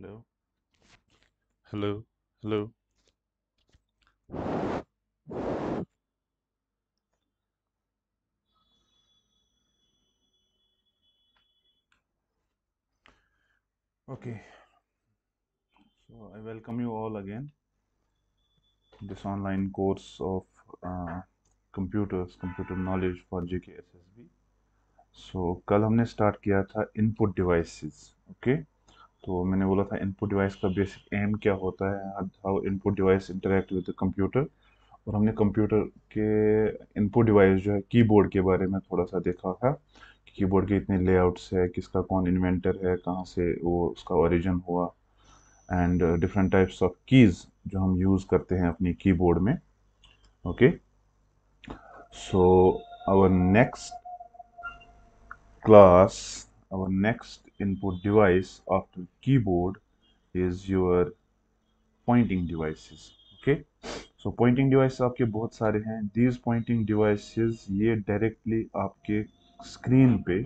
Hello? Hello. Hello. Okay. So I welcome you all again. This online course of uh, computers, computer knowledge for JK SSB. So so, कल हमने start किया था input devices okay okay? तो मैंने बोला था input device का basic aim क्या होता है how input device interact with computer और हमने कंप्यूटर के इनपुट डिवाइस जो है कीबोर्ड के बारे में थोड़ा सा देखा था कि कीबोर्ड के इतने लेआउट्स है किसका कौन इन्वेंटर है कहाँ से वो उसका ओरिजिन हुआ and different types of keys जो हम यूज़ करते हैं अपनी कीबोर्ड में okay so our next class our next input device after keyboard is your pointing devices okay so pointing device आपके बहुत सारे हैं दीज पॉइंटिंग डिवाइसेस ये डायरेक्टली आपके स्क्रीन पे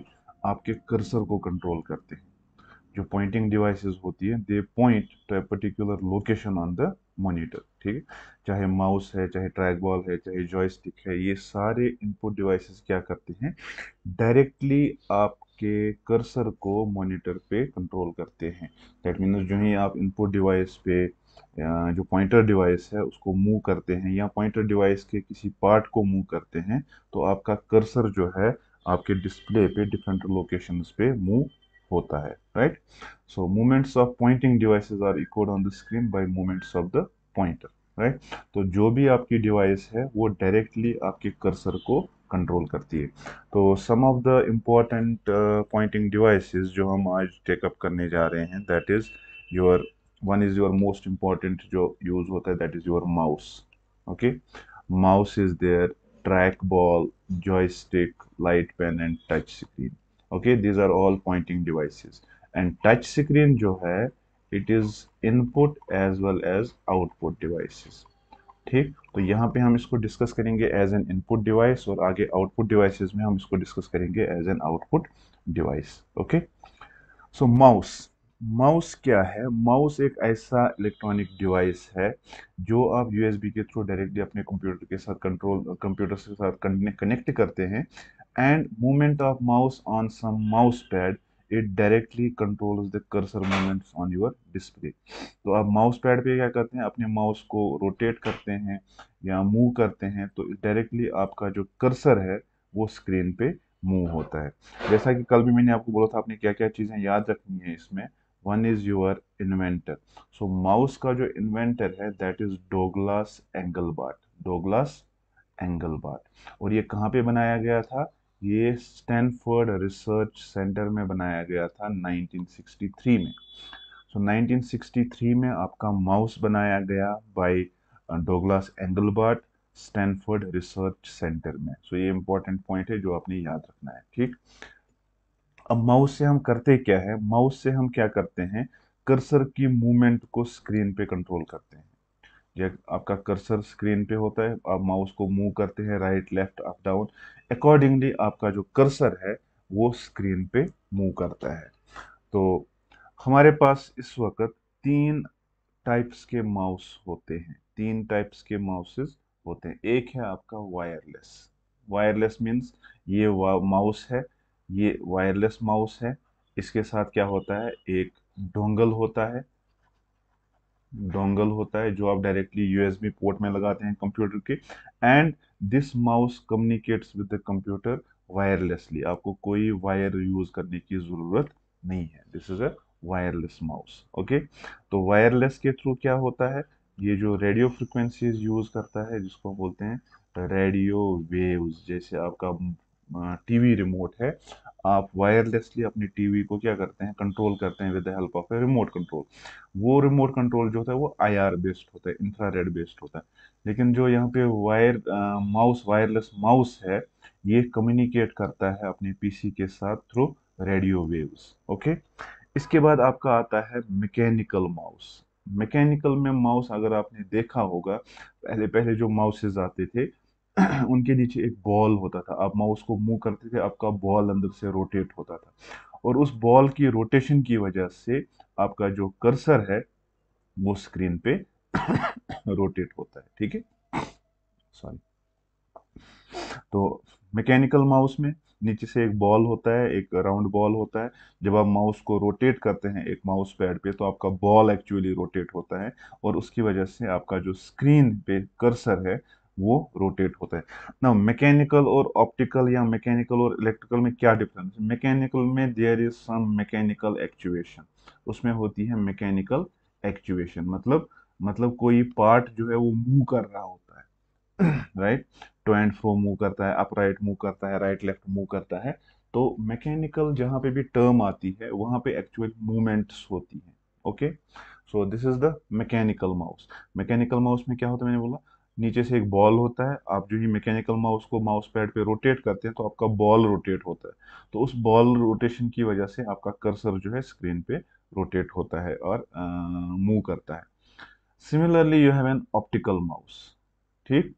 आपके कर्सर को कंट्रोल करते हैं जो पॉइंटिंग डिवाइसेस होती है they point to a particular location on the monitor ठीक है चाहे माउस है चाहे ट्रैक बॉल है चाहे जॉयस्टिक है ये सारे इनपुट डिवाइसेस क्या करते हैं डायरेक्टली आप के कर्सर को मॉनिटर पे कंट्रोल करते हैं दैट मीन्स जो है आप इनपुट डिवाइस पे जो पॉइंटर डिवाइस है उसको मूव करते हैं या पॉइंटर डिवाइस के किसी पार्ट को मूव करते हैं तो आपका कर्सर जो है आपके डिस्प्ले पे डिफरेंट लोकेशंस पे मूव होता है right so movements of pointing devices are echoed on the screen by movements of the pointer right तो जो भी आपकी डिवाइस है वो डायरेक्टली आपके कर्सर को कंट्रोल करती है तो some of the important pointing devices जो हम आज टेकअप करने जा रहे हैं that is your one is your most important जो यूज़ होता है that is your mouse okay mouse is there track ball joystick light pen and touch screen okay these are all pointing devices and touch screen जो है it is input as well as output devices ठीक तो यहाँ पे हम इसको discuss करेंगे as N input device और आगे आउटपुट डिवाइसेस में हम इसको डिस्कस करेंगे as an output device okay so mouse mouse क्या है माउस एक ऐसा इलेक्ट्रॉनिक डिवाइस है जो आप यूएसबी के थ्रू डायरेक्टली अपने कंप्यूटर के साथ कंट्रोल कंप्यूटर के साथ कनेक्ट करते हैं and movement of mouse on some mouse pad it directly control the cursor movements on your display तो आप माउस पैड पे क्या करते हैं अपने माउस को रोटेट करते हैं या मूव करते हैं तो डायरेक्टली आपका जो कर्सर है वो स्क्रीन पे मूव होता है जैसा कि कल भी मैंने आपको बोला था आपने क्या क्या चीज़ें याद रखनी है इसमें one is your inventor so mouse का जो इन्वेंटर है दैट इज़ डोगलास एंगल बाट डोगलास एंगल बाट और ये कहाँ पे बनाया गया था ये स्टैनफोर्ड रिसर्च सेंटर में बनाया गया था 1963 में सो so, 1963 में आपका माउस बनाया गया by Douglas Engelbart Stanford research center में सो so, ये इंपॉर्टेंट पॉइंट है जो आपने याद रखना है ठीक अब माउस से हम करते क्या है माउस से हम क्या करते हैं कर्सर की मूवमेंट को स्क्रीन पे कंट्रोल करते हैं जो आपका कर्सर स्क्रीन पे होता है आप माउस को मूव करते हैं right left up down accordingly आपका जो कर्सर है वो स्क्रीन पे मूव करता है तो हमारे पास इस वक्त तीन टाइप्स के माउस होते हैं तीन टाइप्स के माउसेस होते हैं एक है आपका वायरलेस वायरलेस मीन्स ये माउस है ये वायरलेस माउस है इसके साथ क्या होता है एक डोंगल होता है डोंगल होता है जो आप डायरेक्टली यूएसबी पोर्ट में लगाते हैं कंप्यूटर के and this mouse communicates with the computer wirelessly आपको कोई वायर यूज करने की ज़रूरत नहीं है this is a wireless mouse okay तो वायरलेस के थ्रू क्या होता है ये जो रेडियो फ्रिक्वेंसीज यूज़ करता है जिसको हम बोलते हैं रेडियो वेव्स जैसे आपका टीवी रिमोट है आप वायरलेसली अपनी टीवी को क्या करते हैं कंट्रोल करते हैं with the help of a remote control वो रिमोट कंट्रोल जो होता है वो आईआर बेस्ड होता है रेड बेस्ड होता है लेकिन जो यहाँ पे वायर माउस वायरलेस माउस है ये कम्युनिकेट करता है अपने पीसी के साथ थ्रू रेडियो वेव्स ओके इसके बाद आपका आता है मैकेनिकल माउस मैकेनिकल में माउस अगर आपने देखा होगा पहले पहले जो माउसेज आते थे उनके नीचे एक बॉल होता था आप माउस को मूव करते थे आपका बॉल अंदर से रोटेट होता था और उस बॉल की रोटेशन की वजह से आपका जो कर्सर है वो स्क्रीन पे रोटेट होता है ठीक है सॉरी तो मैकेनिकल माउस में नीचे से एक बॉल होता है एक राउंड बॉल होता है जब आप माउस को रोटेट करते हैं एक माउस पैड पे तो आपका बॉल एक्चुअली रोटेट होता है और उसकी वजह से आपका जो स्क्रीन पे कर्सर है वो रोटेट होता है ना मैकेनिकल और ऑप्टिकल या मैकेनिकल और इलेक्ट्रिकल में क्या डिफरेंस मैकेनिकल में there is some mechanical actuation उसमें होती है मैकेनिकल एक्चुएशन मतलब मतलब कोई पार्ट जो है वो मूव कर रहा होता है right to and fro move करता है अपराइट मूव करता है राइट लेफ्ट मूव करता है तो मैकेनिकल जहां पे भी टर्म आती है वहां पे एक्चुअल मूवमेंट्स होती है okay so this is the mechanical mouse mechanical mouse में क्या होता है मैंने बोला नीचे से एक बॉल होता है आप जो ही मैकेनिकल माउस को माउस पैड पे रोटेट करते हैं तो आपका बॉल रोटेट होता है तो उस बॉल रोटेशन की वजह से आपका कर्सर जो है स्क्रीन पे रोटेट होता है और मूव करता है similarly you have an optical mouse ठीक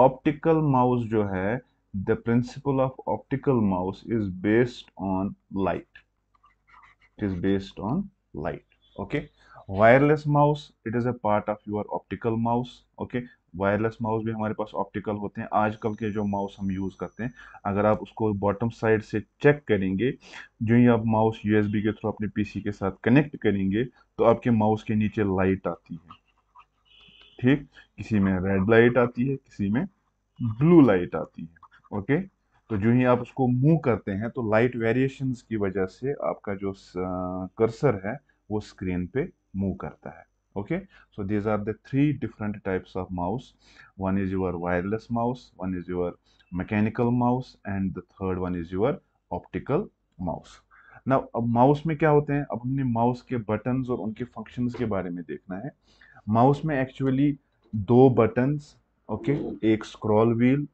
ऑप्टिकल माउस जो है the principle of optical mouse is based on light it is based on light okay wireless mouse it is a part of your optical mouse okay wireless mouse भी हमारे पास optical होते हैं आजकल के जो mouse हम यूज़ करते हैं अगर आप उसको बॉटम साइड से चेक करेंगे जो ही आप माउस यूएसबी के थ्रू अपने पीसी के साथ कनेक्ट करेंगे तो आपके माउस के नीचे लाइट आती है ठीक किसी में रेड लाइट आती है किसी में ब्लू लाइट आती है ओके तो जो ही आप उसको मूव करते हैं तो लाइट वेरिएशन की वजह से आपका जो कर्सर है वो स्क्रीन पे मूव करता है okay so these are the three different types of mouse one is your wireless mouse one is your mechanical mouse and the third one is your optical mouse now अब mouse mein kya hote hain ab humne mouse ke buttons aur unke functions ke bare mein dekhna hai mouse mein actually do buttons okay, ek scroll wheel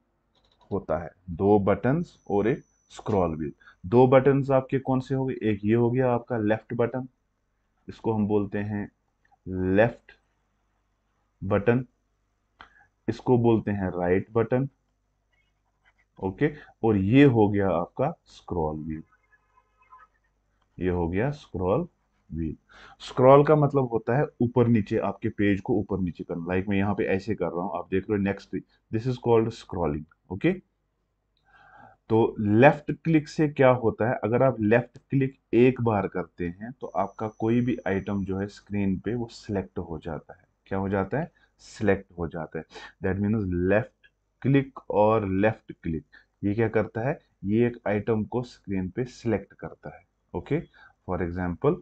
होता है दो buttons और एक scroll wheel दो buttons आपके कौन से हो गए एक ये हो गया आपका लेफ्ट बटन इसको हम बोलते हैं लेफ्ट बटन इसको बोलते हैं राइट बटन ओके और ये हो गया आपका स्क्रॉल व्यू ये हो गया स्क्रॉल व्हील स्क्रॉल का मतलब होता है ऊपर नीचे आपके पेज को ऊपर नीचे करना लाइक like मैं यहां पे ऐसे कर रहा हूं आप देख रहे हो next this is called scrolling okay तो लेफ्ट क्लिक से क्या होता है अगर आप लेफ्ट क्लिक एक बार करते हैं तो आपका कोई भी आइटम जो है स्क्रीन पे वो सिलेक्ट हो जाता है क्या हो जाता है सिलेक्ट हो जाता है दैट मीन लेफ्ट क्लिक और लेफ्ट क्लिक ये क्या करता है ये एक आइटम को स्क्रीन पे सिलेक्ट करता है ओके फॉर एग्जाम्पल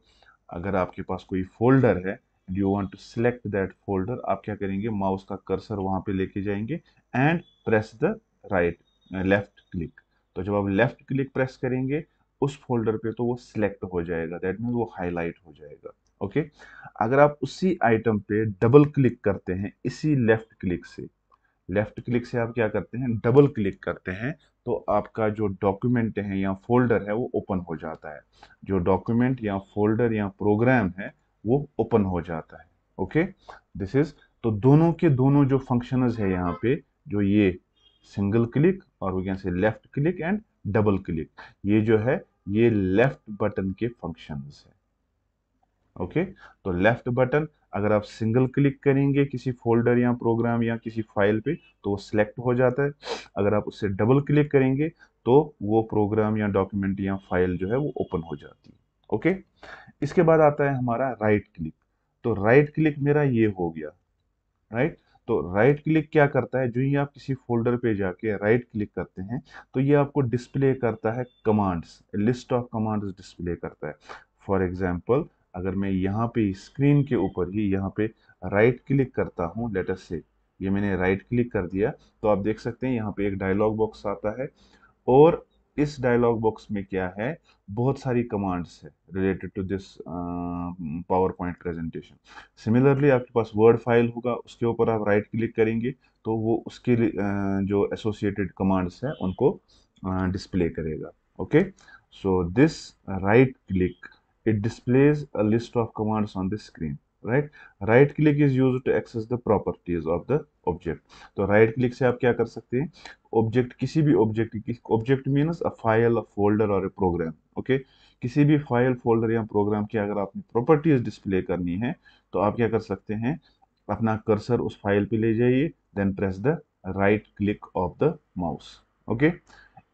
अगर आपके पास कोई फोल्डर है you want to select that folder आप क्या करेंगे माउस का कर्सर वहां पे लेके जाएंगे and press the right left click तो जब आप लेफ्ट क्लिक प्रेस करेंगे उस फोल्डर पे तो वो सिलेक्ट हो जाएगा दैट मीन वो हाईलाइट हो जाएगा ओके अगर आप उसी आइटम पे डबल क्लिक करते हैं इसी लेफ्ट क्लिक से लेफ्ट क्लिक से आप क्या करते हैं डबल क्लिक करते हैं तो आपका जो डॉक्यूमेंट है या फोल्डर है वो ओपन हो जाता है जो डॉक्यूमेंट या फोल्डर या प्रोग्राम है वो ओपन हो जाता है ओके दिस इज तो दोनों के दोनों जो फंक्शनज है यहाँ पे जो ये सिंगल क्लिक और we can say left click and double click ये जो है ये लेफ्ट बटन के फंक्शंस है ओके तो लेफ्ट बटन अगर आप सिंगल क्लिक करेंगे किसी फोल्डर या प्रोग्राम या किसी फाइल पे तो वो सिलेक्ट हो जाता है अगर आप उससे डबल क्लिक करेंगे तो वो प्रोग्राम या डॉक्यूमेंट या फाइल जो है वो ओपन हो जाती है ओके इसके बाद आता है हमारा राइट क्लिक तो राइट क्लिक मेरा ये हो गया राइट तो राइट क्लिक क्या करता है जो ही आप किसी फोल्डर पे जाके राइट क्लिक करते हैं तो ये आपको डिस्प्ले करता है commands list of commands display करता है फॉर एग्जाम्पल अगर मैं यहाँ पे स्क्रीन के ऊपर ही यहाँ पे राइट क्लिक करता हूँ लेटर से ये मैंने राइट क्लिक कर दिया तो आप देख सकते हैं यहाँ पे एक डायलॉग बॉक्स आता है और इस डायलॉग बॉक्स में क्या है बहुत सारी कमांड्स है related to this PowerPoint presentation similarly आपके पास वर्ड फाइल होगा उसके ऊपर आप राइट right क्लिक करेंगे तो वो उसके लिए uh, जो एसोसिएटेड कमांड्स हैं उनको डिस्प्ले uh, करेगा okay so this right click it displays a list of commands on the screen right right click is use to access the properties of the object तो right right click से आप क्या कर सकते हैं object किसी भी object object means a file a folder और ए प्रोग्राम ओके किसी भी फाइल फोल्डर या प्रोग्राम की अगर आपने प्रॉपर्टीज डिस्प्ले करनी है तो आप क्या कर सकते हैं अपना कर्सर उस फाइल पे ले जाइए then press the right click of the mouse okay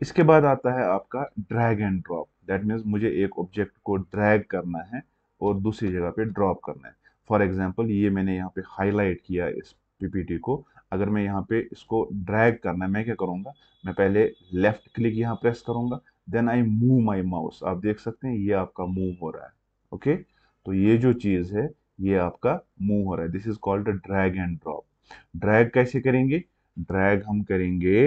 इसके बाद आता है आपका drag and drop that means मुझे एक ऑब्जेक्ट को ड्रैग करना है और दूसरी जगह पे ड्रॉप करना है फॉर एग्जाम्पल ये मैंने यहाँ पे हाईलाइट किया इस पीपीटी को अगर मैं यहाँ पे इसको ड्रैग करना है मैं क्या करूँगा मैं पहले लेफ्ट क्लिक यहाँ प्रेस करूँगा then I move my mouse आप देख सकते हैं ये आपका मूव हो रहा है ओके तो ये जो चीज़ है ये आपका मूव हो रहा है this is called drag and drop drag कैसे करेंगे ड्रैग हम करेंगे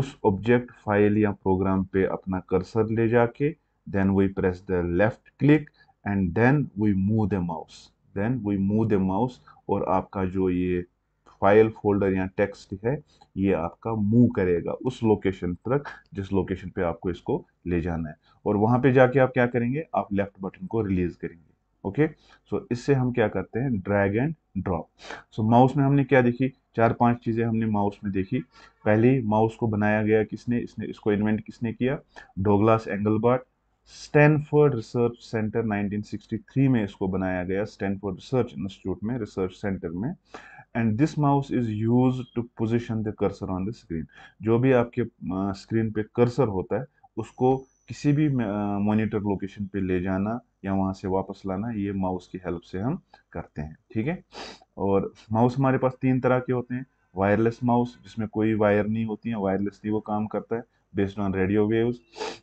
उस ऑब्जेक्ट फाइल या प्रोग्राम पे अपना कर्सर ले जाके then we press the left click and then we move the mouse then we move the mouse और आपका जो ये फाइल फोल्डर या टेक्स्ट है ये आपका मूव करेगा उस लोकेशन तक जिस लोकेशन पे आपको इसको ले जाना है और वहां पे जाके आप क्या करेंगे आप लेफ्ट बटन को रिलीज करेंगे ओके सो so, इससे हम क्या करते हैं drag and drop so mouse में हमने क्या देखी चार पांच चीज़ें हमने माउस में देखी पहली माउस को बनाया गया किसने इसने इसको इन्वेंट किसने किया Douglas Engelbart Stanford research center 1963 में इसको बनाया गया स्टैनफोर्ड रिसर्च इंस्टीट्यूट में रिसर्च सेंटर में and this mouse is use to position the cursor on the screen जो भी आपके स्क्रीन पे कर्सर होता है उसको किसी भी मॉनिटर लोकेशन पे ले जाना या वहाँ से वापस लाना ये माउस की हेल्प से हम करते हैं ठीक है और माउस हमारे पास तीन तरह के होते हैं वायरलेस माउस जिसमें कोई वायर नहीं होती है वायरलेसली वो काम करता है बेस्ड ऑन रेडियो वेव्स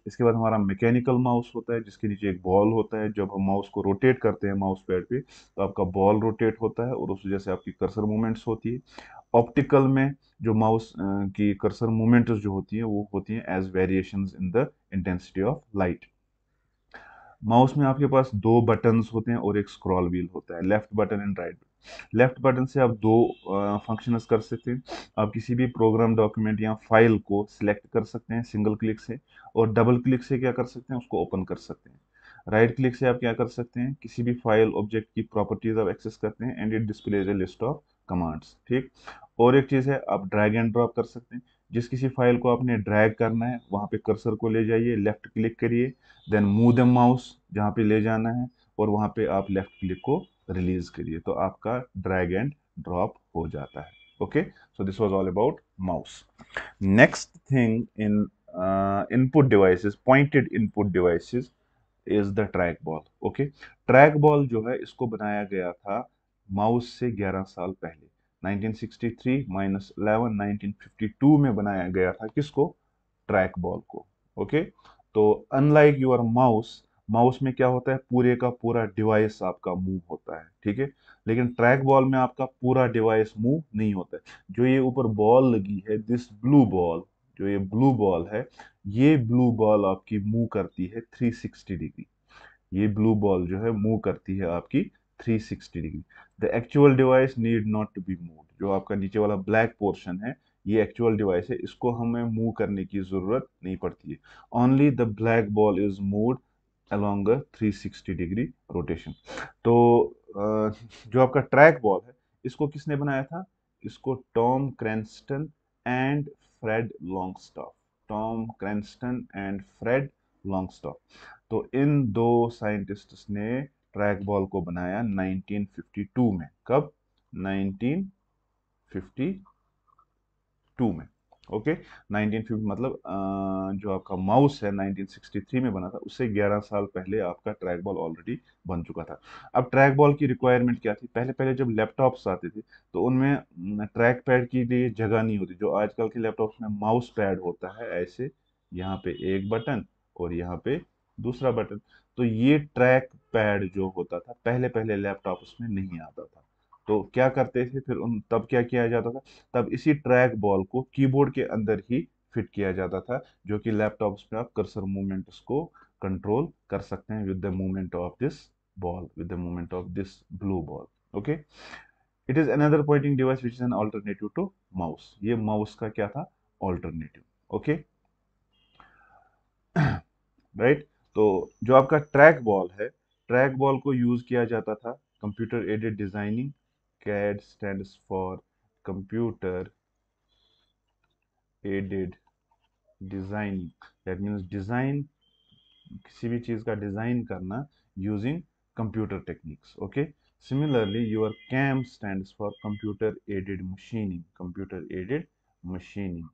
इसके बाद हमारा मैकेनिकल माउस होता है जिसके नीचे एक बॉल होता है जब हम माउस को रोटेट करते हैं माउस पैड पे तो आपका बॉल रोटेट होता है और उस वजह से आपकी कर्सर मूवमेंट्स होती है ऑप्टिकल में जो माउस की कर्सर मूवमेंट्स जो होती हैं वो होती हैं as variation in the intensity of light mouse में आपके पास दो बटन्स होते हैं और एक स्क्रॉल व्हील होता है left button and right left button से आप दो फंक्शन कर सकते हैं आप किसी भी प्रोग्राम डॉक्यूमेंट या फाइल को सिलेक्ट कर सकते हैं सिंगल क्लिक से और डबल क्लिक से क्या कर सकते हैं उसको ओपन कर सकते हैं राइट right क्लिक से आप क्या कर सकते हैं किसी भी फाइल ऑब्जेक्ट की प्रॉपर्टीज आप एक्सेस करते हैं and it display a list of commands ठीक और एक चीज़ है आप ड्रैग एंड ड्रॉप कर सकते हैं जिस किसी फाइल को आपने ड्रैग करना है वहाँ पे कर्सर को ले जाइए लेफ्ट क्लिक करिए देन मूव द माउस जहाँ पे ले जाना है और वहाँ पे आप लेफ्ट क्लिक को रिलीज करिए तो आपका ड्रैग एंड ड्रॉप हो जाता है okay so this was all about mouse next thing in input devices pointed input devices is the track ball okay track ball जो है इसको बनाया गया था माउस से 11 साल पहले 1963 माइनस इलेवन नाइनटीन में बनाया गया था किसको ट्रैक बॉल को ओके okay? तो अनलाइक योर माउस माउस में क्या होता है पूरे का पूरा डिवाइस आपका मूव होता है ठीक है लेकिन ट्रैक बॉल में आपका पूरा डिवाइस मूव नहीं होता है जो ये ऊपर बॉल लगी है दिस ब्लू बॉल जो ये ब्लू बॉल है ये ब्लू बॉल आपकी मूव करती है 360 डिग्री ये ब्लू बॉल जो है मूव करती है आपकी 360 degree the actual device need not to be move जो आपका नीचे वाला ब्लैक पोर्शन है ये एक्चुअल डिवाइस है इसको हमें मूव करने की ज़रूरत नहीं पड़ती है only the black ball is move along a 360 degree rotation तो जो आपका ट्रैक बॉल है इसको किसने बनाया था इसको Tom Cranston and Fred Longstaff Tom Cranston and Fred Longstaff तो इन दो साइंटिस्ट ने ट्रैक बॉल को बनाया 1952 में कब 1952 में ओके okay? 1950 मतलब जो आपका माउस है 1963 में बना था उससे 11 साल पहले आपका ट्रैक बॉल ऑलरेडी बन चुका था अब ट्रैक बॉल की रिक्वायरमेंट क्या थी पहले पहले जब लैपटॉप्स आते थे तो उनमें ट्रैक पैड के लिए जगह नहीं होती जो आजकल के लैपटॉप्स में माउस पैड होता है ऐसे यहाँ पे एक बटन और यहाँ पे दूसरा बटन तो ये ट्रैक पैड जो होता था पहले पहले लैपटॉप उसमें नहीं आता था तो क्या करते थे फिर उन तब क्या किया जाता था तब इसी ट्रैक बॉल को कीबोर्ड के अंदर ही फिट किया जाता था जो कि लैपटॉप्स में आप कर्सर मूवमेंट्स को कंट्रोल कर सकते हैं with the movement of this ball with the movement of this blue ball okay it is another pointing device which is an alternative to mouse ये माउस का क्या था ऑल्टरनेटिव ओके राइट तो जो आपका ट्रैक बॉल है track ball को use किया जाता था computer aided designing CAD stands for computer aided design that means design किसी भी चीज़ का डिज़ाइन करना using computer techniques okay similarly your CAM stands for computer aided machining computer aided machining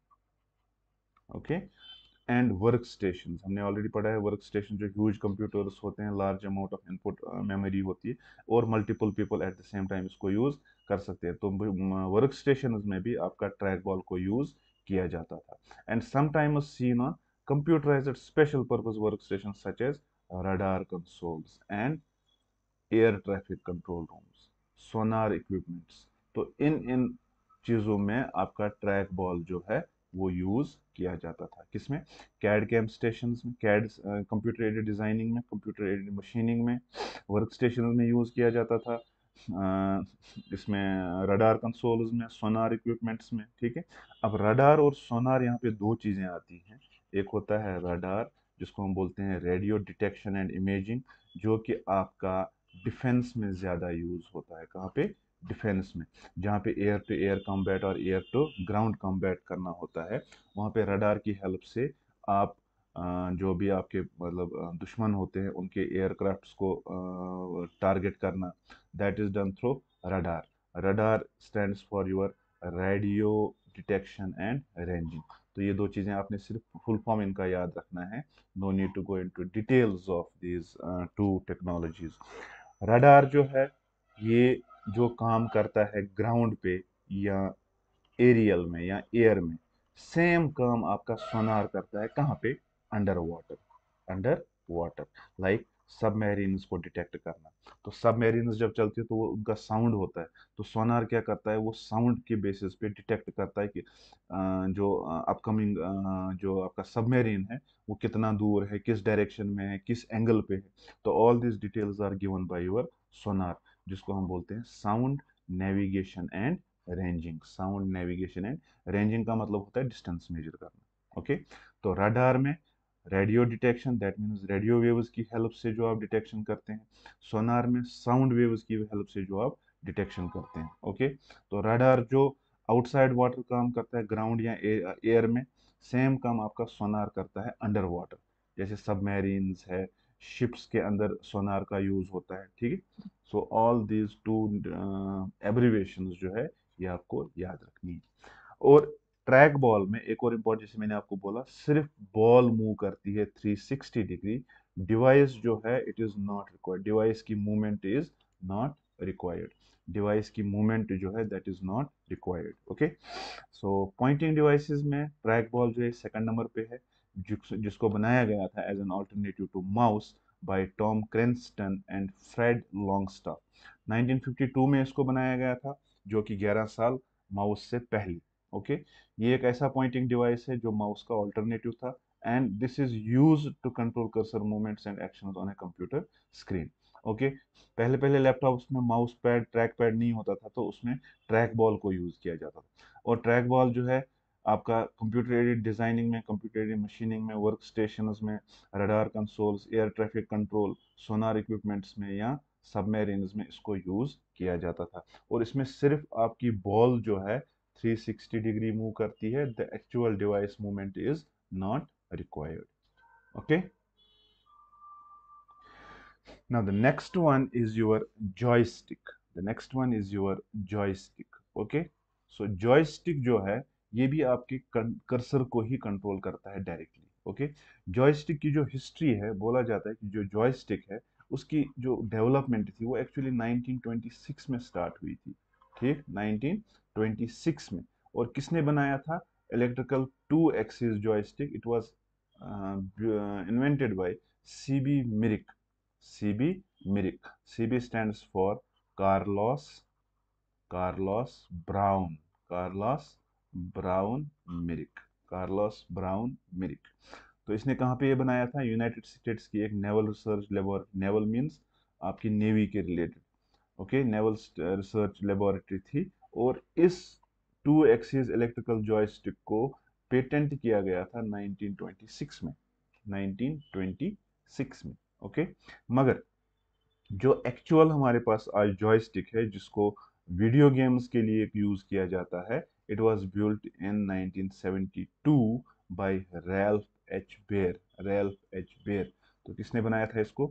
okay and work station हमने already पढ़ा है work station जो huge computers होते हैं large amount of input memory होती है और multiple people at the same time इसको यूज़ कर सकते हैं तो वर्क स्टेशन में भी आपका ट्रैक बॉल को यूज़ किया जाता था and sometimes seen on special purpose work station such as radar consoles and air traffic control rooms sonar equipments तो इन इन चीज़ों में आपका ट्रैक बॉल जो है वो यूज़ किया जाता था किसमें कैड कैम्प स्टेशन में कैड कंप्यूटर एडेड डिज़ाइनिंग में कंप्यूटर एडेड मशीनिंग में वर्क स्टेशन में यूज़ किया जाता था आ, uh, इसमें रडार कंसोल्स में सोनार इक्विपमेंट्स में ठीक है अब रडार और सोनार यहाँ पे दो चीज़ें आती हैं एक होता है रडार जिसको हम बोलते हैं रेडियो डिटेक्शन एंड इमेजिंग जो कि आपका डिफेंस में ज़्यादा यूज़ होता है कहाँ पे डिफेंस में जहाँ पे एयर टू एयर कॉम्बैट और एयर टू ग्राउंड कॉम्बैट करना होता है वहाँ पे रडार की हेल्प से आप जो भी आपके मतलब दुश्मन होते हैं उनके एयरक्राफ्ट्स को टारगेट करना that is done through radar radar stands for your radio detection and ranging तो ये दो चीज़ें आपने सिर्फ फुल फॉर्म इनका याद रखना है no need to go into details of these two technologies radar जो है ये जो काम करता है ग्राउंड पे या एरियल में या एयर में सेम काम आपका सोनार करता है कहाँ पे under water under water like submarine को डिटेक्ट करना तो सबमेरिन जब चलती है तो वो उनका साउंड होता है तो सोनार क्या करता है वो साउंड के बेसिस पे डिटेक्ट करता है कि जो अपकमिंग जो आपका सबमेरिन है वो कितना दूर है किस डायरेक्शन में है किस एंगल पे है तो all this details are given by your sonar जिसको हम बोलते हैं sound navigation and ranging sound navigation and ranging का मतलब होता है डिस्टेंस मेजर करना ओके तो रडार में radio detection that means radio waves की हेल्प से जो आप डिटेक्शन करते हैं सोनार में साउंड वेव्स की हेल्प से जो आप डिटेक्शन करते हैं ओके तो रडार जो आउटसाइड वाटर काम करता है ग्राउंड या एयर में सेम काम आपका सोनार करता है अंडर वाटर जैसे सबमेरीन्स है शिप्स के अंदर सोनार का यूज़ होता है ठीक है so all these two abbreviation जो है ये आपको याद रखनी है और ट्रैक बॉल में एक और इम्पोर्टेंट जैसे मैंने आपको बोला सिर्फ बॉल मूव करती है 360 डिग्री डिवाइस जो है it is not required device की movement is not required device की मूवमेंट जो है that is not required okay so pointing devices में ट्रैक बॉल जो है सेकंड नंबर पे है जिसको बनाया गया था as an alternative to mouse by Tom Cranston and Fred Longstaff 1952 में इसको बनाया गया था जो कि 11 साल माउस से पहले ओके ये एक ऐसा पॉइंटिंग डिवाइस है जो माउस का ऑल्टरनेटिव था and this is use to control cursor movements and action on a computer screen okay पहले पहले लैपटॉप्स में माउस पैड ट्रैक पैड नहीं होता था तो उसमें ट्रैक बॉल को यूज़ किया जाता था और ट्रैक बॉल जो है आपका कंप्यूटर एडिड डिज़ाइनिंग में कंप्यूटर एडिड मशीनिंग में वर्क स्टेशन में radar consoles air traffic control sonar equipments में या सब में इसको यूज़ किया जाता था और इसमें सिर्फ आपकी बॉल जो है 360 डिग्री मूव करती है the actual device movement is not required okay now the next one is your joystick the next one is your joystick okay so joystick जो है ये भी आपके कर्सर को ही कंट्रोल करता है डायरेक्टली ओके जॉयस्टिक की जो हिस्ट्री है बोला जाता है कि जो जॉयस्टिक है उसकी जो डेवलपमेंट थी वो एक्चुअली 1926 में स्टार्ट हुई थी ठीक 1926 में और किसने बनाया था electrical two axis joystick it was invented by CB Mirick CB Mirick CB stands for Carlos Carlos Brown Carlos Brown Mirick Carlos Brown Mirick तो इसने कहाँ पे ये बनाया था यूनाइटेड स्टेट्स की एक naval research labour naval means आपकी नेवी के related okay naval research laboratory थी और इस टू एक्सिस इलेक्ट्रिकल जॉयस्टिक को पेटेंट किया गया था 1926 में 1926 में ओके okay? मगर जो एक्चुअल हमारे पास आज जॉयस्टिक है जिसको वीडियो गेम्स के लिए यूज़ किया जाता है It was built in 1972 by Ralph H. Baer. Ralph H. Baer. तो किसने बनाया था इसको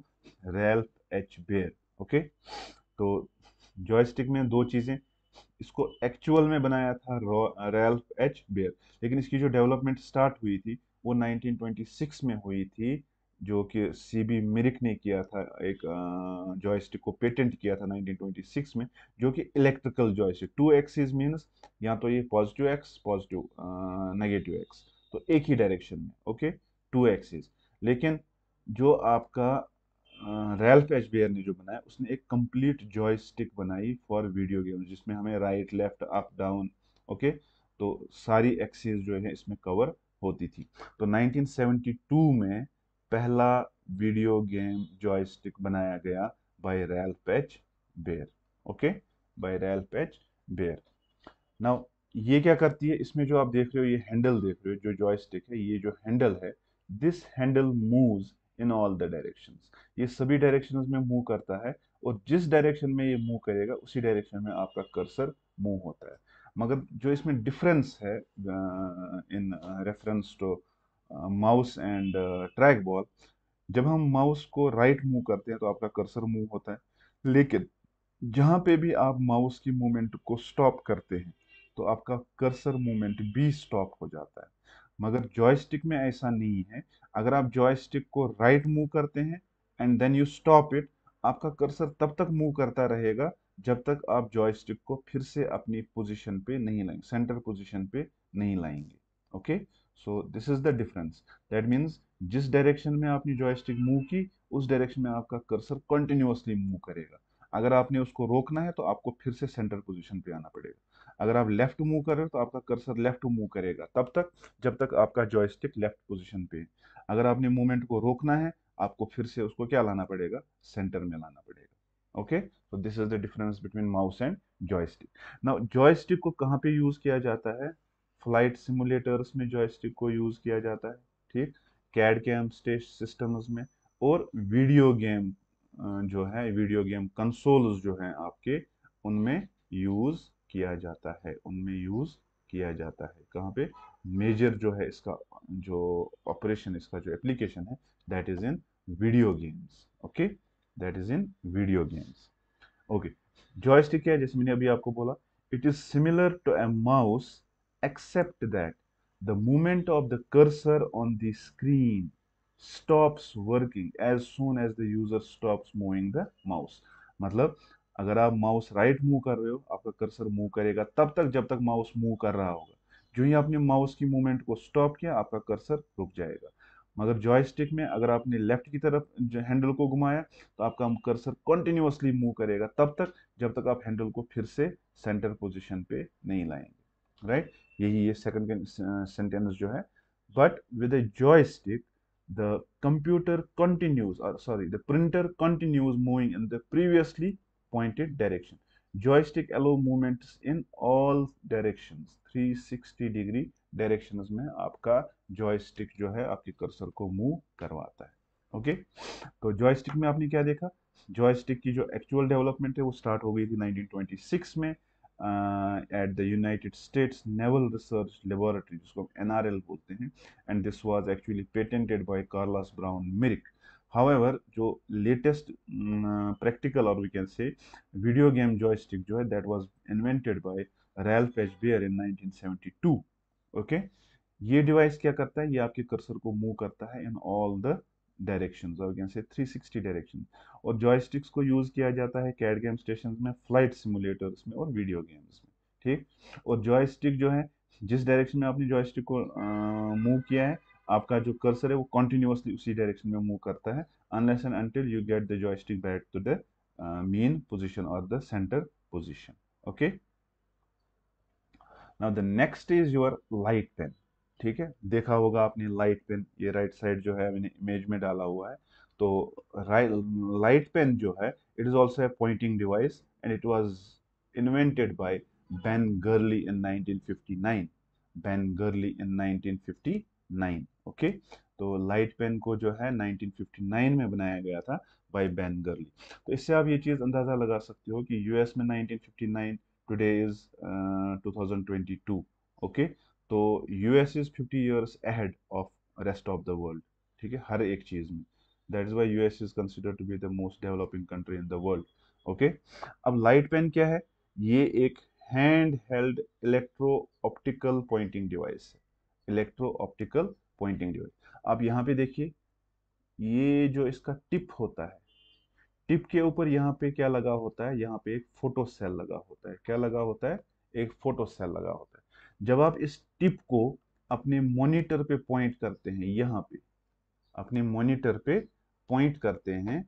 रेल्फ एच बेयर ओके तो जॉयस्टिक में दो चीज़ें इसको एक्चुअल में बनाया था रेल्फ एच बेयर लेकिन इसकी जो डेवलपमेंट स्टार्ट हुई थी वो 1926 में हुई थी जो कि सी बी मिरिक ने किया था एक जॉयस्टिक को पेटेंट किया था 1926 में जो कि electrical joystick two is means या तो ये positive X positive negative X तो एक ही डायरेक्शन में ओके टू एक्सिस लेकिन जो आपका रेल्फ एच ने जो बनाया उसने एक कंप्लीट जॉयस्टिक बनाई फॉर वीडियो गेम्स जिसमें हमें right left up down okay तो सारी एक्सेस जो है इसमें कवर होती थी तो 1972 में पहला वीडियो गेम जॉयस्टिक बनाया गया by Ralph H Baer okay by Ralph H Baer now ये क्या करती है इसमें जो आप देख रहे हो ये हैंडल देख रहे हो जो जॉयस्टिक है ये जो हैंडल है this handle moves in all the directions ये सभी डायरेक्शंस में मूव करता है और जिस डायरेक्शन में ये मूव करेगा उसी डायरेक्शन में आपका कर्सर मूव होता है मगर जो इसमें डिफरेंस है in reference to mouse and track ball जब हम माउस को राइट right मूव करते हैं तो आपका कर्सर मूव होता है लेकिन जहाँ पे भी आप माउस की मूवमेंट को स्टॉप करते हैं तो आपका कर्सर मूवमेंट भी स्टॉप हो जाता है मगर जॉयस्टिक में ऐसा नहीं है अगर आप जॉयस्टिक को राइट right मूव करते हैं and then you stop it आपका कर्सर तब तक मूव करता रहेगा जब तक आप जॉयस्टिक को फिर से अपनी पोजीशन पे नहीं लाएंगे सेंटर पोजीशन पे नहीं लाएंगे okay okay? So this is the difference that means जिस डायरेक्शन में आपने जॉयस्टिक मूव की उस डायरेक्शन में आपका कर्सर कंटिन्यूसली मूव करेगा अगर आपने उसको रोकना है तो आपको फिर से सेंटर पोजीशन पे आना पड़ेगा अगर आप लेफ्ट मूव कर रहे हो तो आपका कर्सर लेफ्ट मूव करेगा तब तक जब तक आपका जॉयस्टिक लेफ्ट पोजीशन पे अगर आपने मूवमेंट को रोकना है आपको फिर से उसको क्या लाना पड़ेगा सेंटर में लाना पड़ेगा ओके तो this is the difference between mouse and joystick now joystick को कहाँ पे यूज किया जाता है फ्लाइट सिमुलेटर्स में जॉयस्टिक को यूज़ किया जाता है ठीक कैड कैम स्टेज सिस्टम्स में और वीडियो गेम जो है वीडियो गेम कंसोल्स जो हैं आपके उनमें यूज़ किया जाता है उनमें यूज़ किया जाता है कहाँ पे मेजर जो है इसका जो ऑपरेशन इसका जो एप्लीकेशन है that is in video games okay that is in video games okay joystick क्या है जैसे मैंने अभी आपको बोला it is similar to a mouse except that the movement of the cursor on the screen stops working as soon as the user stops moving the mouse matlab agar aap mouse right move kar rahe ho aapka cursor move karega tab tak jab tak mouse move kar raha hoga jo hi aapne mouse ki movement ko stop kiya aapka cursor ruk jayega मगर joystick में अगर आपने left की तरफ handle को घुमाया तो आपका कर्सर कॉन्टिन्यूसली मूव करेगा तब तक जब तक आप हैंडल को फिर से सेंटर पोजीशन पे नहीं लाएंगे राइट यही ये सेकंड सेंटेंस uh, जो है but with a joystick the computer continues sorry the printer continues moving in the previously pointed direction joystick allow movements in all directions 360 degree directions में आपका joystick जो है आपके कर्सर को मूव करवाता है ओके okay? तो जॉयस्टिक में आपने क्या देखा जॉयस्टिक की जो एक्चुअल डेवलपमेंट है वो स्टार्ट हो गई थी 1926 में at the United States naval research laboratory जिसको हम एन आर एल बोलते हैं and this was actually patented by Carlos Brown Mirick however जो लेटेस्ट प्रैक्टिकल और we can say video game joystick जो है that was invented by Ralph H Baer in nineteen seventy two okay ये device क्या करता है ये आपके कर्सर को मूव करता है इन ऑल द डायरेक्शंस और कैन से 360 डायरेक्शन और जॉयस्टिक्स को यूज़ किया जाता है कैड गेम स्टेशन में फ्लाइट सिमुलेटर्स में और वीडियो गेम्स में ठीक और जॉयस्टिक जो है जिस डायरेक्शन में आपने जॉयस्टिक को मूव किया है आपका जो कर्सर है वो कॉन्टिन्यूसली उसी डायरेक्शन में मूव करता है unless and until you get the joystick back to the main position or the center position okay now the next is your light pen ठीक है देखा होगा आपने लाइट पेन ये राइट साइड जो है मैंने इमेज में डाला हुआ है तो लाइट पेन जो है it is also a pointing device and it was invented by Ben Gurley in 1959 Ben Gurley in 1959 okay तो लाइट पेन को जो है 1959 में बनाया गया था बाय बैन गर्ली तो इससे आप ये चीज़ अंदाज़ा लगा सकते हो कि यूएस में 1959 today is uh, 2022 okay okay? तो US is fifty years ahead of rest of the world ठीक है हर एक चीज़ में that is why US is consider to be the most developing country in the world okay अब light pen क्या है ये एक hand held electro optical pointing device है इलेक्ट्रो ऑप्टिकल पॉइंटिंग डिवाइस आप यहाँ पे देखिए ये जो इसका टिप होता है टिप के ऊपर यहाँ पे क्या लगा होता है यहाँ पे एक फोटो सेल लगा होता है क्या लगा होता है एक फोटो सेल लगा होता है जब आप इस टिप को अपने मॉनिटर पे पॉइंट करते हैं यहां पे अपने मॉनिटर पे पॉइंट करते हैं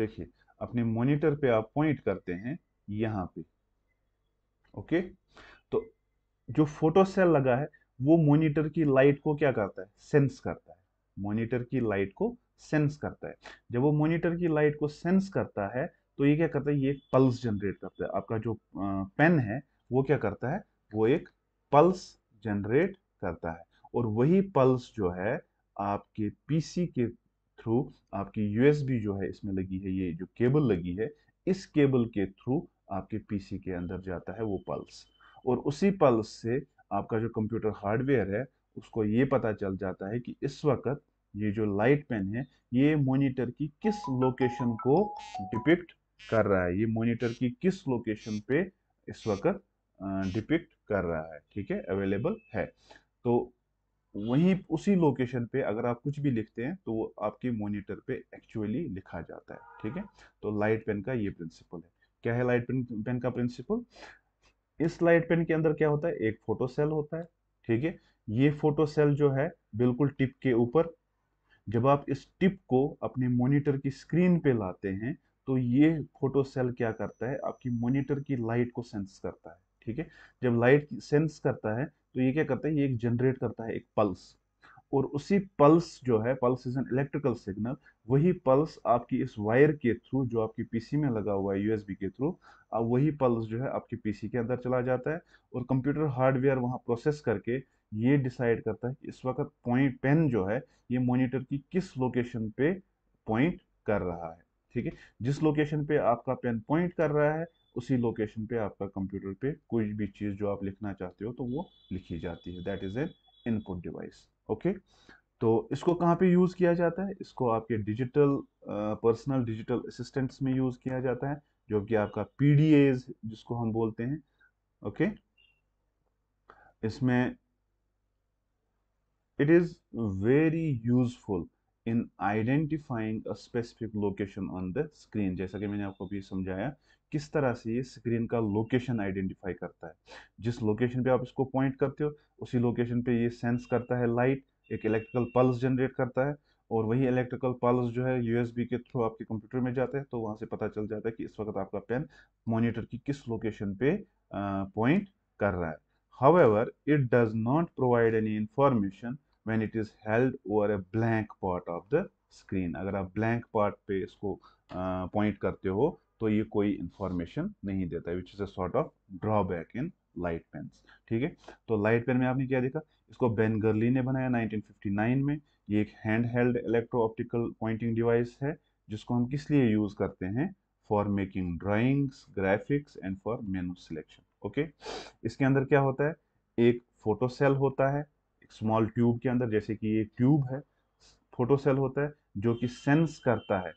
देखिए अपने मॉनिटर पे आप पॉइंट करते हैं यहां पे ओके तो जो फोटो सेल लगा है वो मॉनिटर की लाइट को क्या करता है सेंस करता है मॉनिटर की लाइट को सेंस करता है जब वो मॉनिटर की लाइट को सेंस करता है तो ये क्या करता है ये एक पल्स जनरेट करता है आपका जो पेन है वो क्या करता है वो एक पल्स जनरेट करता है और वही पल्स जो है आपके पीसी के थ्रू आपकी यूएसबी जो है इसमें लगी है ये जो केबल लगी है इस केबल के थ्रू आपके पीसी के अंदर जाता है वो पल्स और उसी पल्स से आपका जो कंप्यूटर हार्डवेयर है उसको ये पता चल जाता है कि इस वक्त ये जो लाइट पेन है ये मॉनिटर की किस लोकेशन को डिपिक्ट कर रहा है ये मॉनिटर की किस लोकेशन पे इस वक्त डिपिक्ट कर रहा है ठीक है अवेलेबल है तो वहीं उसी लोकेशन पे अगर आप कुछ भी लिखते हैं तो वो आपके मॉनिटर पे एक्चुअली लिखा जाता है ठीक है तो लाइट पेन का ये प्रिंसिपल है क्या है लाइट पेन पेन का प्रिंसिपल इस लाइट पेन के अंदर क्या होता है एक फोटो सेल होता है ठीक है ये फोटो सेल जो है बिल्कुल टिप के ऊपर जब आप इस टिप को अपने मॉनिटर की स्क्रीन पे लाते हैं तो ये फोटो सेल क्या करता है आपकी मॉनिटर की लाइट को सेंस करता है ठीक है जब लाइट सेंस करता है तो ये क्या करता है ये एक जनरेट करता है एक पल्स और उसी पल्स जो है pulse is an electrical signal वही पल्स आपकी इस वायर के थ्रू जो आपकी पीसी में लगा हुआ है यूएसबी के थ्रू अब वही पल्स जो है आपके पीसी के अंदर चला जाता है और कंप्यूटर हार्डवेयर वहाँ प्रोसेस करके ये डिसाइड करता है कि इस वक्त पॉइंट पेन जो है ये मॉनिटर की किस लोकेशन पे पॉइंट कर रहा है ठीक है जिस लोकेशन पे आपका पेन पॉइंट कर रहा है उसी लोकेशन पे आपका कंप्यूटर पे कोई भी चीज़ जो आप लिखना चाहते हो तो वो लिखी जाती है that is an input device okay तो इसको कहाँ पे यूज़ किया जाता है इसको आपके डिजिटल पर्सनल डिजिटल असिस्टेंट्स में यूज़ किया जाता है जो कि आपका पी जिसको हम बोलते हैं ओके okay? इसमें it is very useful in identifying a specific location on the screen जैसा कि मैंने आपको अभी समझाया किस तरह से ये स्क्रीन का लोकेशन आइडेंटिफाई करता है जिस लोकेशन पे आप इसको पॉइंट करते हो उसी लोकेशन पे ये सेंस करता है लाइट एक इलेक्ट्रिकल पल्स जनरेट करता है और वही इलेक्ट्रिकल पल्स जो है यूएसबी के थ्रू आपके कंप्यूटर में जाते हैं तो वहाँ से पता चल जाता है कि इस वक्त आपका पेन मॉनिटर की किस लोकेशन पे पॉइंट कर रहा है however it does not provide any information when it is held over a blank part of the screen अगर आप ब्लैंक पार्ट पे इसको पॉइंट करते हो तो ये कोई इंफॉर्मेशन नहीं देता which is a sort of drawback in light pen ठीक है तो लाइट पेन में आपने क्या देखा इसको बेन गर्ली ने बनाया 1959 में ये एक hand held electro optical pointing device है जिसको हम किस लिए यूज़ करते हैं for making drawings graphics and for menu selection okay इसके अंदर क्या होता है एक फोटो सेल होता है स्मॉल ट्यूब के अंदर जैसे कि ये ट्यूब है फोटोसेल होता है जो कि सेंस करता है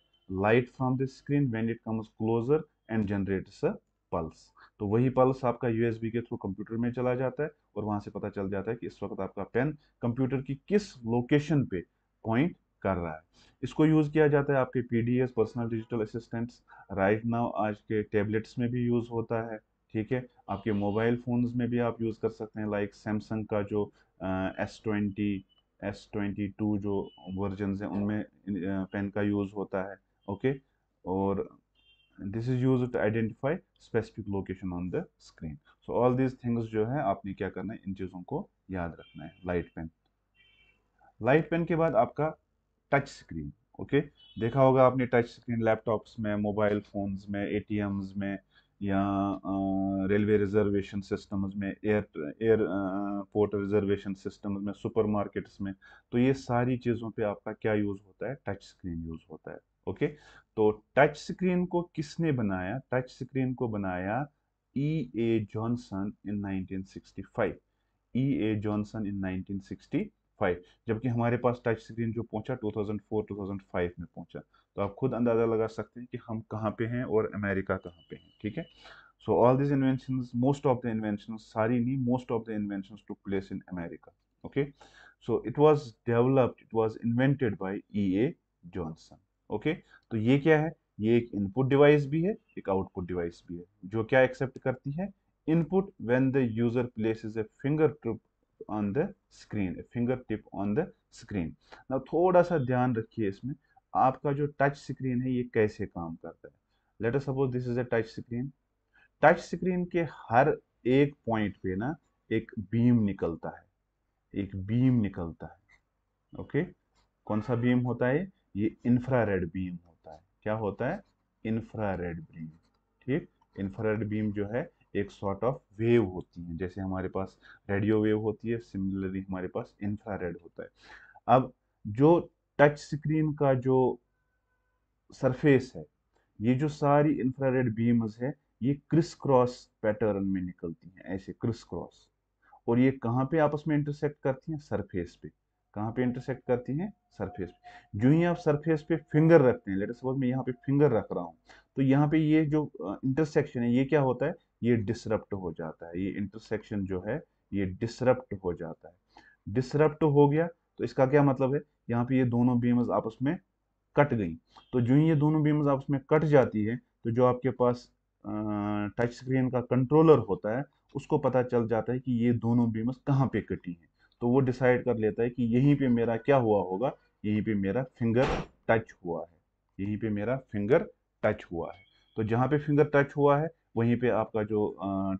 light from the screen when it comes closer and generates a pulse तो वही पल्स आपका यूएसबी के थ्रू कंप्यूटर में चला जाता है और वहां से पता चल जाता है कि इस वक्त आपका पेन कंप्यूटर की किस लोकेशन पे पॉइंट कर रहा है इसको यूज़ किया जाता है आपके PDS personal digital assistants right now आज के टेबलेट्स में भी यूज़ होता है ठीक है आपके मोबाइल फ़ोन्स में भी आप यूज़ कर सकते हैं लाइक सैमसंग का जो S twenty S twenty two जो वर्जन हैं उनमें पेन का यूज़ होता है ओके okay? और this is use to identify specific location on the screen so all these things जो है आपने क्या करना है इन चीज़ों को याद रखना है लाइट पेन लाइट पेन के बाद आपका टच स्क्रीन ओके देखा होगा आपने टच स्क्रीन लैपटॉप्स में मोबाइल फ़ोन्स में ए में या रेलवे रिजर्वेशन सिस्टम्स में air airport reservation systems में सुपर मार्केट्स में तो ये सारी चीज़ों पे आपका क्या यूज़ होता है टच स्क्रीन यूज़ होता है ओके तो टच स्क्रीन को किसने बनाया टच स्क्रीन को बनाया ई A Johnson in 1965 E A Johnson इन 1965 जबकि हमारे पास टच स्क्रीन जो पहुंचा 2004 2005 में पहुंचा तो आप खुद अंदाज़ा लगा सकते हैं कि हम कहाँ पे हैं और अमेरिका कहाँ पे हैं ठीक है so all this invention most of the invention सारी नहीं most of the invention took place in America okay so it was developed it was invented by E A Johnson okay तो ये क्या है ये एक इनपुट डिवाइस भी है एक आउटपुट डिवाइस भी है जो क्या एक्सेप्ट करती है input when the user places a fingertip on the screen fingertip on the screen ना थोड़ा सा ध्यान रखिए इसमें आपका जो टच स्क्रीन है ये कैसे काम करता है later suppose this is a touch screen touch screen के हर एक पॉइंट पे ना एक बीम निकलता है एक बीम निकलता है ओके कौन सा बीम होता है ये इंफ्रारेड बीम होता है क्या होता है इंफ्रारेड बीम ठीक इंफ्रारेड बीम जो है एक सॉर्ट ऑफ वेव होती है जैसे हमारे पास रेडियो वेव होती है सिमिलरली हमारे पास इंफ्रारेड होता है अब जो टच स्क्रीन का जो सरफेस है ये जो सारी इंफ्रारेड बीम्स है ये क्रिस क्रॉस पैटर्न में निकलती हैं ऐसे क्रिस क्रॉस और ये कहाँ पे आपस में इंटरसेक्ट करती हैं सरफेस पे कहाँ पे इंटरसेक्ट करती हैं सरफेस पे जो ही आप सरफेस पे फिंगर रखते हैं लेटर सपोज मैं यहाँ पे फिंगर रख रहा हूँ तो यहाँ पे ये जो इंटरसेक्शन है ये क्या होता है ये डिसरप्ट हो जाता है ये इंटरसेक्शन जो है ये डिसरप्ट हो जाता है डिसरप्ट हो गया तो इसका क्या मतलब है यहाँ पे ये दोनों बीमस आपस में कट गई तो जो ही ये दोनों बीमस आपस में कट जाती है तो जो आपके पास टच स्क्रीन का कंट्रोलर होता है उसको पता चल जाता है कि ये दोनों बीमस कहाँ पे कटी हैं तो वो डिसाइड कर लेता है कि यहीं पे मेरा क्या हुआ होगा यहीं पे मेरा फिंगर टच हुआ है यहीं पे मेरा फिंगर टच हुआ है तो जहाँ पे फिंगर टच हुआ है वहीं पे आपका जो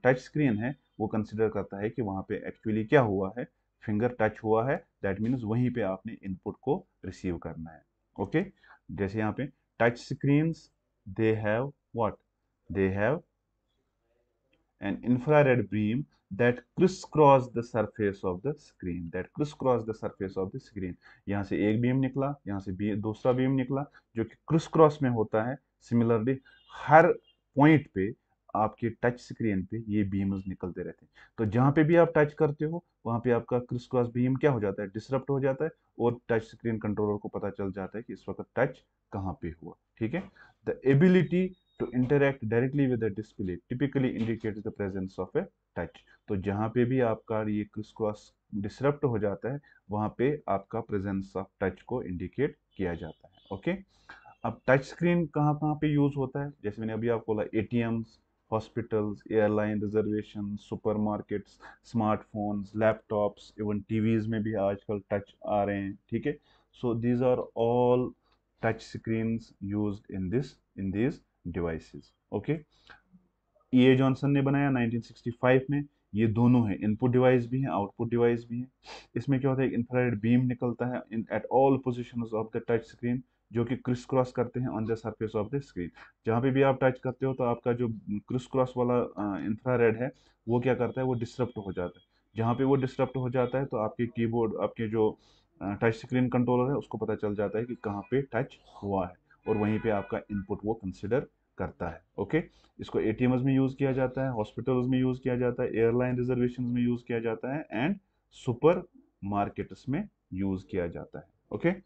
टच स्क्रीन है वो कंसिडर करता है कि वहाँ पे एक्चुअली क्या हुआ है फिंगर टच हुआ है दैट मीन्स वहीं पे आपने इनपुट को रिसीव करना है ओके okay? जैसे यहाँ पे touch screen they have what they have an beam that criss cross the the of the screen that criss cross the surface of the screen यहाँ से एक बीम निकला यहाँ से बी, दूसरा बीम निकला जो कि क्रिस क्रॉस में होता है सिमिलरली हर पॉइंट पे आपके टच स्क्रीन पे ये बीम्स निकलते रहते हैं तो जहाँ पे भी आप टच करते हो वहाँ पे आपका क्रिस क्रॉस बीम क्या हो जाता है डिसरप्ट हो जाता है और टच स्क्रीन कंट्रोलर को पता चल जाता है कि इस वक्त टच कहाँ पे हुआ ठीक है the ability to interact directly with the display typically indicate the presence of a touch तो जहाँ पे भी आपका ये क्रिस क्रॉस डिसरप्ट हो जाता है वहाँ पे आपका प्रेजेंस ऑफ टच को इंडिकेट किया जाता है ओके अब टच स्क्रीन कहाँ कहाँ पे यूज़ होता है जैसे मैंने अभी आपको बोला a hospitals, airline reservation super markets smartphones laptops even TVs में भी आजकल टच आ रहे हैं ठीक है so these are all touch screens use in this in these devices okay A Johnson ने बनाया 1965 में ये दोनों हैं इनपुट डिवाइस भी हैं आउटपुट डिवाइस भी हैं इसमें क्या होता है इंफ्रारेड बीम निकलता है in at all position of the touch screen जो कि क्रिस क्रॉस करते हैं on the surface of the screen जहाँ पे भी आप टच करते हो तो आपका जो क्रिस क्रॉस वाला इंफ्रा रेड है वो क्या करता है वो डिस्टर्ब हो जाता है जहाँ पे वो डिस्टर्प्ट हो जाता है तो आपके कीबोर्ड आपके जो टच स्क्रीन कंट्रोलर है उसको पता चल जाता है कि कहाँ पे टच हुआ है और वहीं पे आपका इनपुट वो कंसिडर करता है ओके इसको ए में यूज़ किया जाता है हॉस्पिटल्स में यूज़ किया जाता है एयरलाइन रिजर्वेशन में यूज़ किया जाता है एंड सुपर मार्केट्स में यूज़ किया जाता है ओके okay?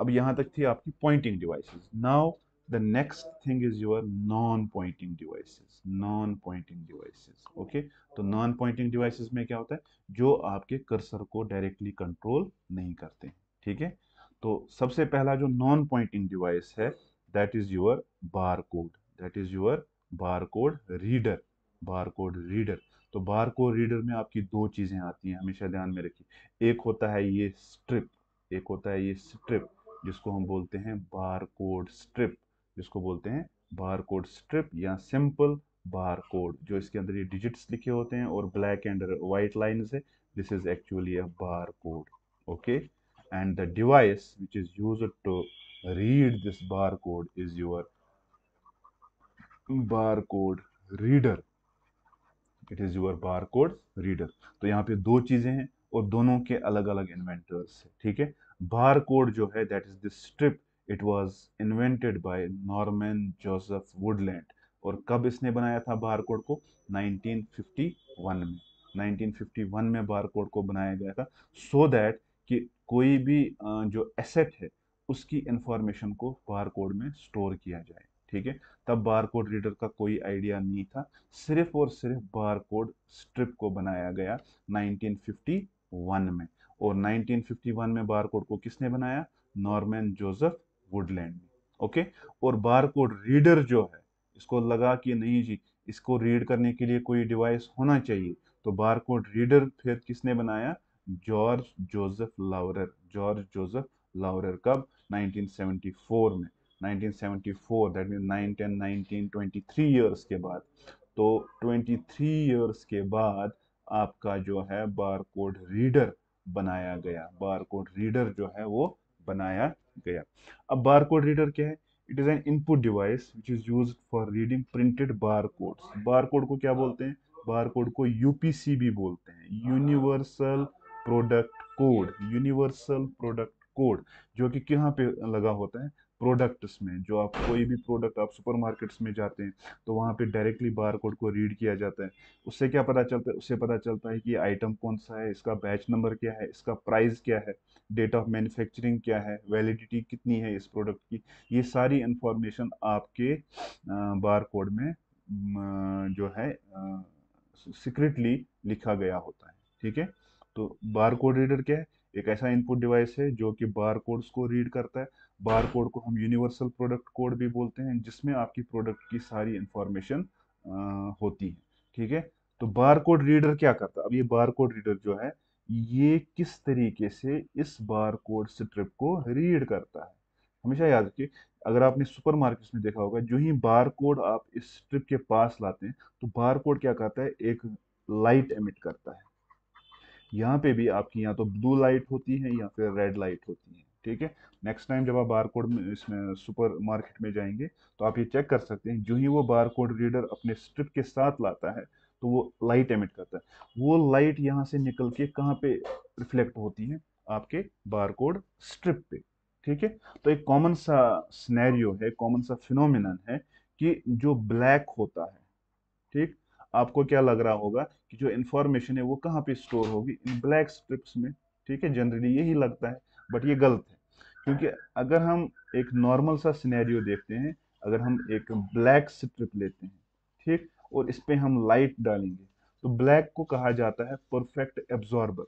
अब यहां तक थी आपकी pointing devices now the next thing is your non pointing devices non pointing devices okay तो नॉन पॉइंटिंग डिवाइसेस में क्या होता है जो आपके कर्सर को डायरेक्टली कंट्रोल नहीं करते ठीक है तो सबसे पहला जो नॉन पॉइंटिंग डिवाइस है that is your bar code that is your bar code reader bar code reader तो बार कोड रीडर में आपकी दो चीजें आती हैं हमेशा ध्यान में रखिए एक होता है ये स्ट्रिप एक होता है ये स्ट्रिप जिसको हम बोलते हैं बार कोड स्ट्रिप जिसको बोलते हैं बार कोड स्ट्रिप या सिंपल बार कोड जो इसके अंदर ये डिजिट्स लिखे होते हैं और ब्लैक एंड वाइट लाइन है this is actually a bar code okay and the device which is use to read this bar code is your bar code reader it is your bar code reader तो यहाँ पे दो चीज़ें हैं और दोनों के अलग अलग इन्वेंटर्स ठीक है बार कोड जो है that is this strip it was invented by Norman Joseph Woodland और कब इसने बनाया था बार कोड को 1951 में 1951 में बार कोड को बनाया गया था सो so दैट कि कोई भी जो एसेट है उसकी इंफॉर्मेशन को बार कोड में स्टोर किया जाए ठीक है तब बार कोड रीडर का कोई आइडिया नहीं था सिर्फ और सिर्फ बार कोड स्ट्रिप को बनाया गया 1951 में और 1951 में बार कोड को किसने बनाया नॉर्मेन जोसेफ वुडलैंड ने ओके और बार कोड रीडर जो है इसको लगा कि नहीं जी इसको रीड करने के लिए कोई डिवाइस होना चाहिए तो बार कोड रीडर फिर किसने बनाया George Joseph Laurer George Joseph Laurer कब 1974 में 1974 दैट मीन 9 10 19 23 इयर्स के बाद तो 23 इयर्स के बाद आपका जो है बार कोड रीडर बनाया गया बारकोड रीडर जो है वो बनाया गया अब बारकोड रीडर क्या है it is an input device which is use for reading printed bar codes bar code को क्या बोलते हैं बार कोड को यूपीसी भी बोलते हैं universal product code universal product code जो कि कहाँ पे लगा होता है प्रोडक्ट्स में जो आप कोई भी प्रोडक्ट आप सुपरमार्केट्स में जाते हैं तो वहाँ पे डायरेक्टली बार कोड को रीड किया जाता है उससे क्या पता चलता है उससे पता चलता है कि आइटम कौन सा है इसका बैच नंबर क्या है इसका प्राइस क्या है डेट ऑफ मैन्युफैक्चरिंग क्या है वैलिडिटी कितनी है इस प्रोडक्ट की ये सारी इन्फॉर्मेशन आपके बार कोड में जो है सीक्रेटली लिखा गया होता है ठीक है तो बार कोड रीडर क्या है एक ऐसा इनपुट डिवाइस है जो कि बार कोड्स को रीड करता है बार कोड को हम यूनिवर्सल प्रोडक्ट कोड भी बोलते हैं जिसमें आपकी प्रोडक्ट की सारी इंफॉर्मेशन होती है ठीक है तो बार कोड रीडर क्या करता है अब ये बार कोड रीडर जो है ये किस तरीके से इस बार कोड स्ट्रिप को रीड करता है हमेशा याद रखिए अगर आपने सुपर मार्केट में देखा होगा जो ही बार कोड आप इस स्ट्रिप के पास लाते हैं तो बार कोड क्या करता है एक लाइट एमिट करता है यहाँ पे भी आपकी या तो ब्लू लाइट होती है या फिर रेड लाइट होती है ठीक है नेक्स्ट टाइम जब आप बार कोड में इसमें सुपर मार्केट में जाएंगे तो आप ये चेक कर सकते हैं जो ही वो बार कोड रीडर अपने स्ट्रिप के साथ लाता है तो वो लाइट एमिट करता है वो लाइट यहाँ से निकल के कहाँ पे रिफ्लेक्ट होती है आपके बार कोड स्ट्रिप पे ठीक है तो एक कॉमन सा स्नैरियो है कॉमन सा फिनोमिन है कि जो ब्लैक होता है ठीक आपको क्या लग रहा होगा कि जो इन्फॉर्मेशन है वो कहाँ पे स्टोर होगी इन ब्लैक स्ट्रिप्स में ठीक है जनरली यही लगता है बट ये गलत है क्योंकि अगर हम एक नॉर्मल सा सिनेरियो देखते हैं अगर हम एक ब्लैक स्ट्रिप लेते हैं ठीक और इस पर हम लाइट डालेंगे तो ब्लैक को कहा जाता है परफेक्ट एब्जॉर्बर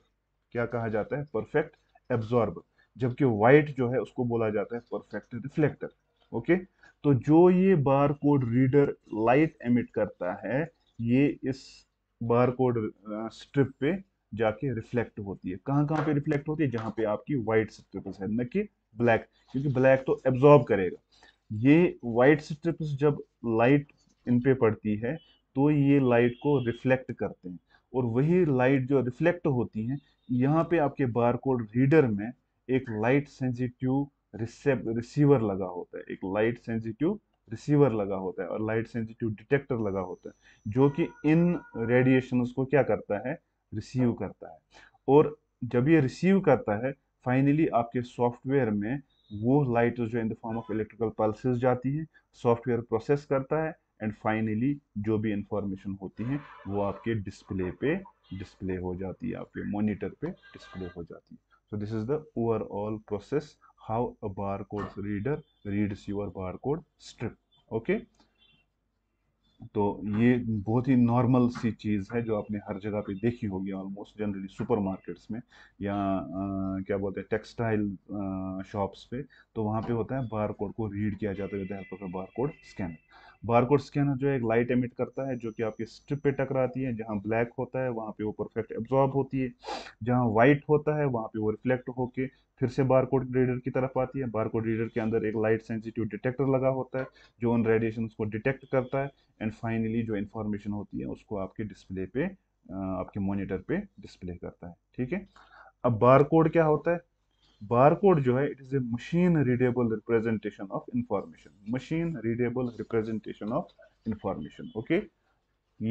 क्या कहा जाता है परफेक्ट एब्जॉर्बर जबकि वाइट जो है उसको बोला जाता है परफेक्ट रिफ्लेक्टर ओके तो जो ये bar code reader light emit करता है ये इस बार कोड स्ट्रिप पे जाके रिफ्लेक्ट होती है कहाँ कहाँ पे रिफ्लेक्ट होती है जहाँ पे आपकी वाइट स्ट्रिप्स है न कि ब्लैक क्योंकि ब्लैक तो एब्जॉर्ब करेगा ये वाइट स्ट्रिप्स जब लाइट इन पे पड़ती है तो ये लाइट को रिफ्लेक्ट करते हैं और वही लाइट जो रिफ्लेक्ट होती हैं यहाँ पे आपके बारकोड रीडर में एक लाइट सेंसिटिव रिसीवर लगा होता है एक लाइट सेंसिटिव रिसीवर लगा होता है और लाइट सेंसिटिव डिटेक्टर लगा होता है जो कि इन रेडिएशन को क्या करता है रिसीव करता है और जब ये रिसीव करता है फाइनली आपके सॉफ्टवेयर में वो लाइट जो in the form of electrical pulses जाती है सॉफ्टवेयर प्रोसेस करता है एंड फाइनली जो भी इंफॉर्मेशन होती है वो आपके डिस्प्ले पे डिस्प्ले हो जाती है आपके मॉनिटर पे डिस्प्ले हो जाती है so so this is the overall process how a barcode reader reads bar code strip okay तो ये बहुत ही नॉर्मल सी चीज़ है जो आपने हर जगह पे देखी होगी ऑलमोस्ट जनरली सुपरमार्केट्स में या आ, क्या बोलते हैं टेक्सटाइल शॉप्स पे तो वहाँ पे होता है बार कोड को रीड किया जाता है bar code scanner barcode scanner जो है एक लाइट एमिट करता है जो कि आपके स्ट्रिप पे टकराती है जहाँ ब्लैक होता है वहाँ पे वो परफेक्ट एब्जॉर्ब होती है जहाँ वाइट होता है वहाँ पे वो रिफ्लेक्ट होके फिर से बारकोड रीडर की तरफ आती है बारकोड रीडर के अंदर एक लाइट सेंसिटिव डिटेक्टर लगा होता है जो उन रेडिएशन को डिटेक्ट करता है एंड फाइनली जो इन्फॉर्मेशन होती है उसको आपके डिस्प्ले पे आपके मोनिटर पे डिस्प्ले करता है ठीक है अब बारकोड क्या होता है बारकोड जो है it is a machine readable representation of information machine readable representation of information okay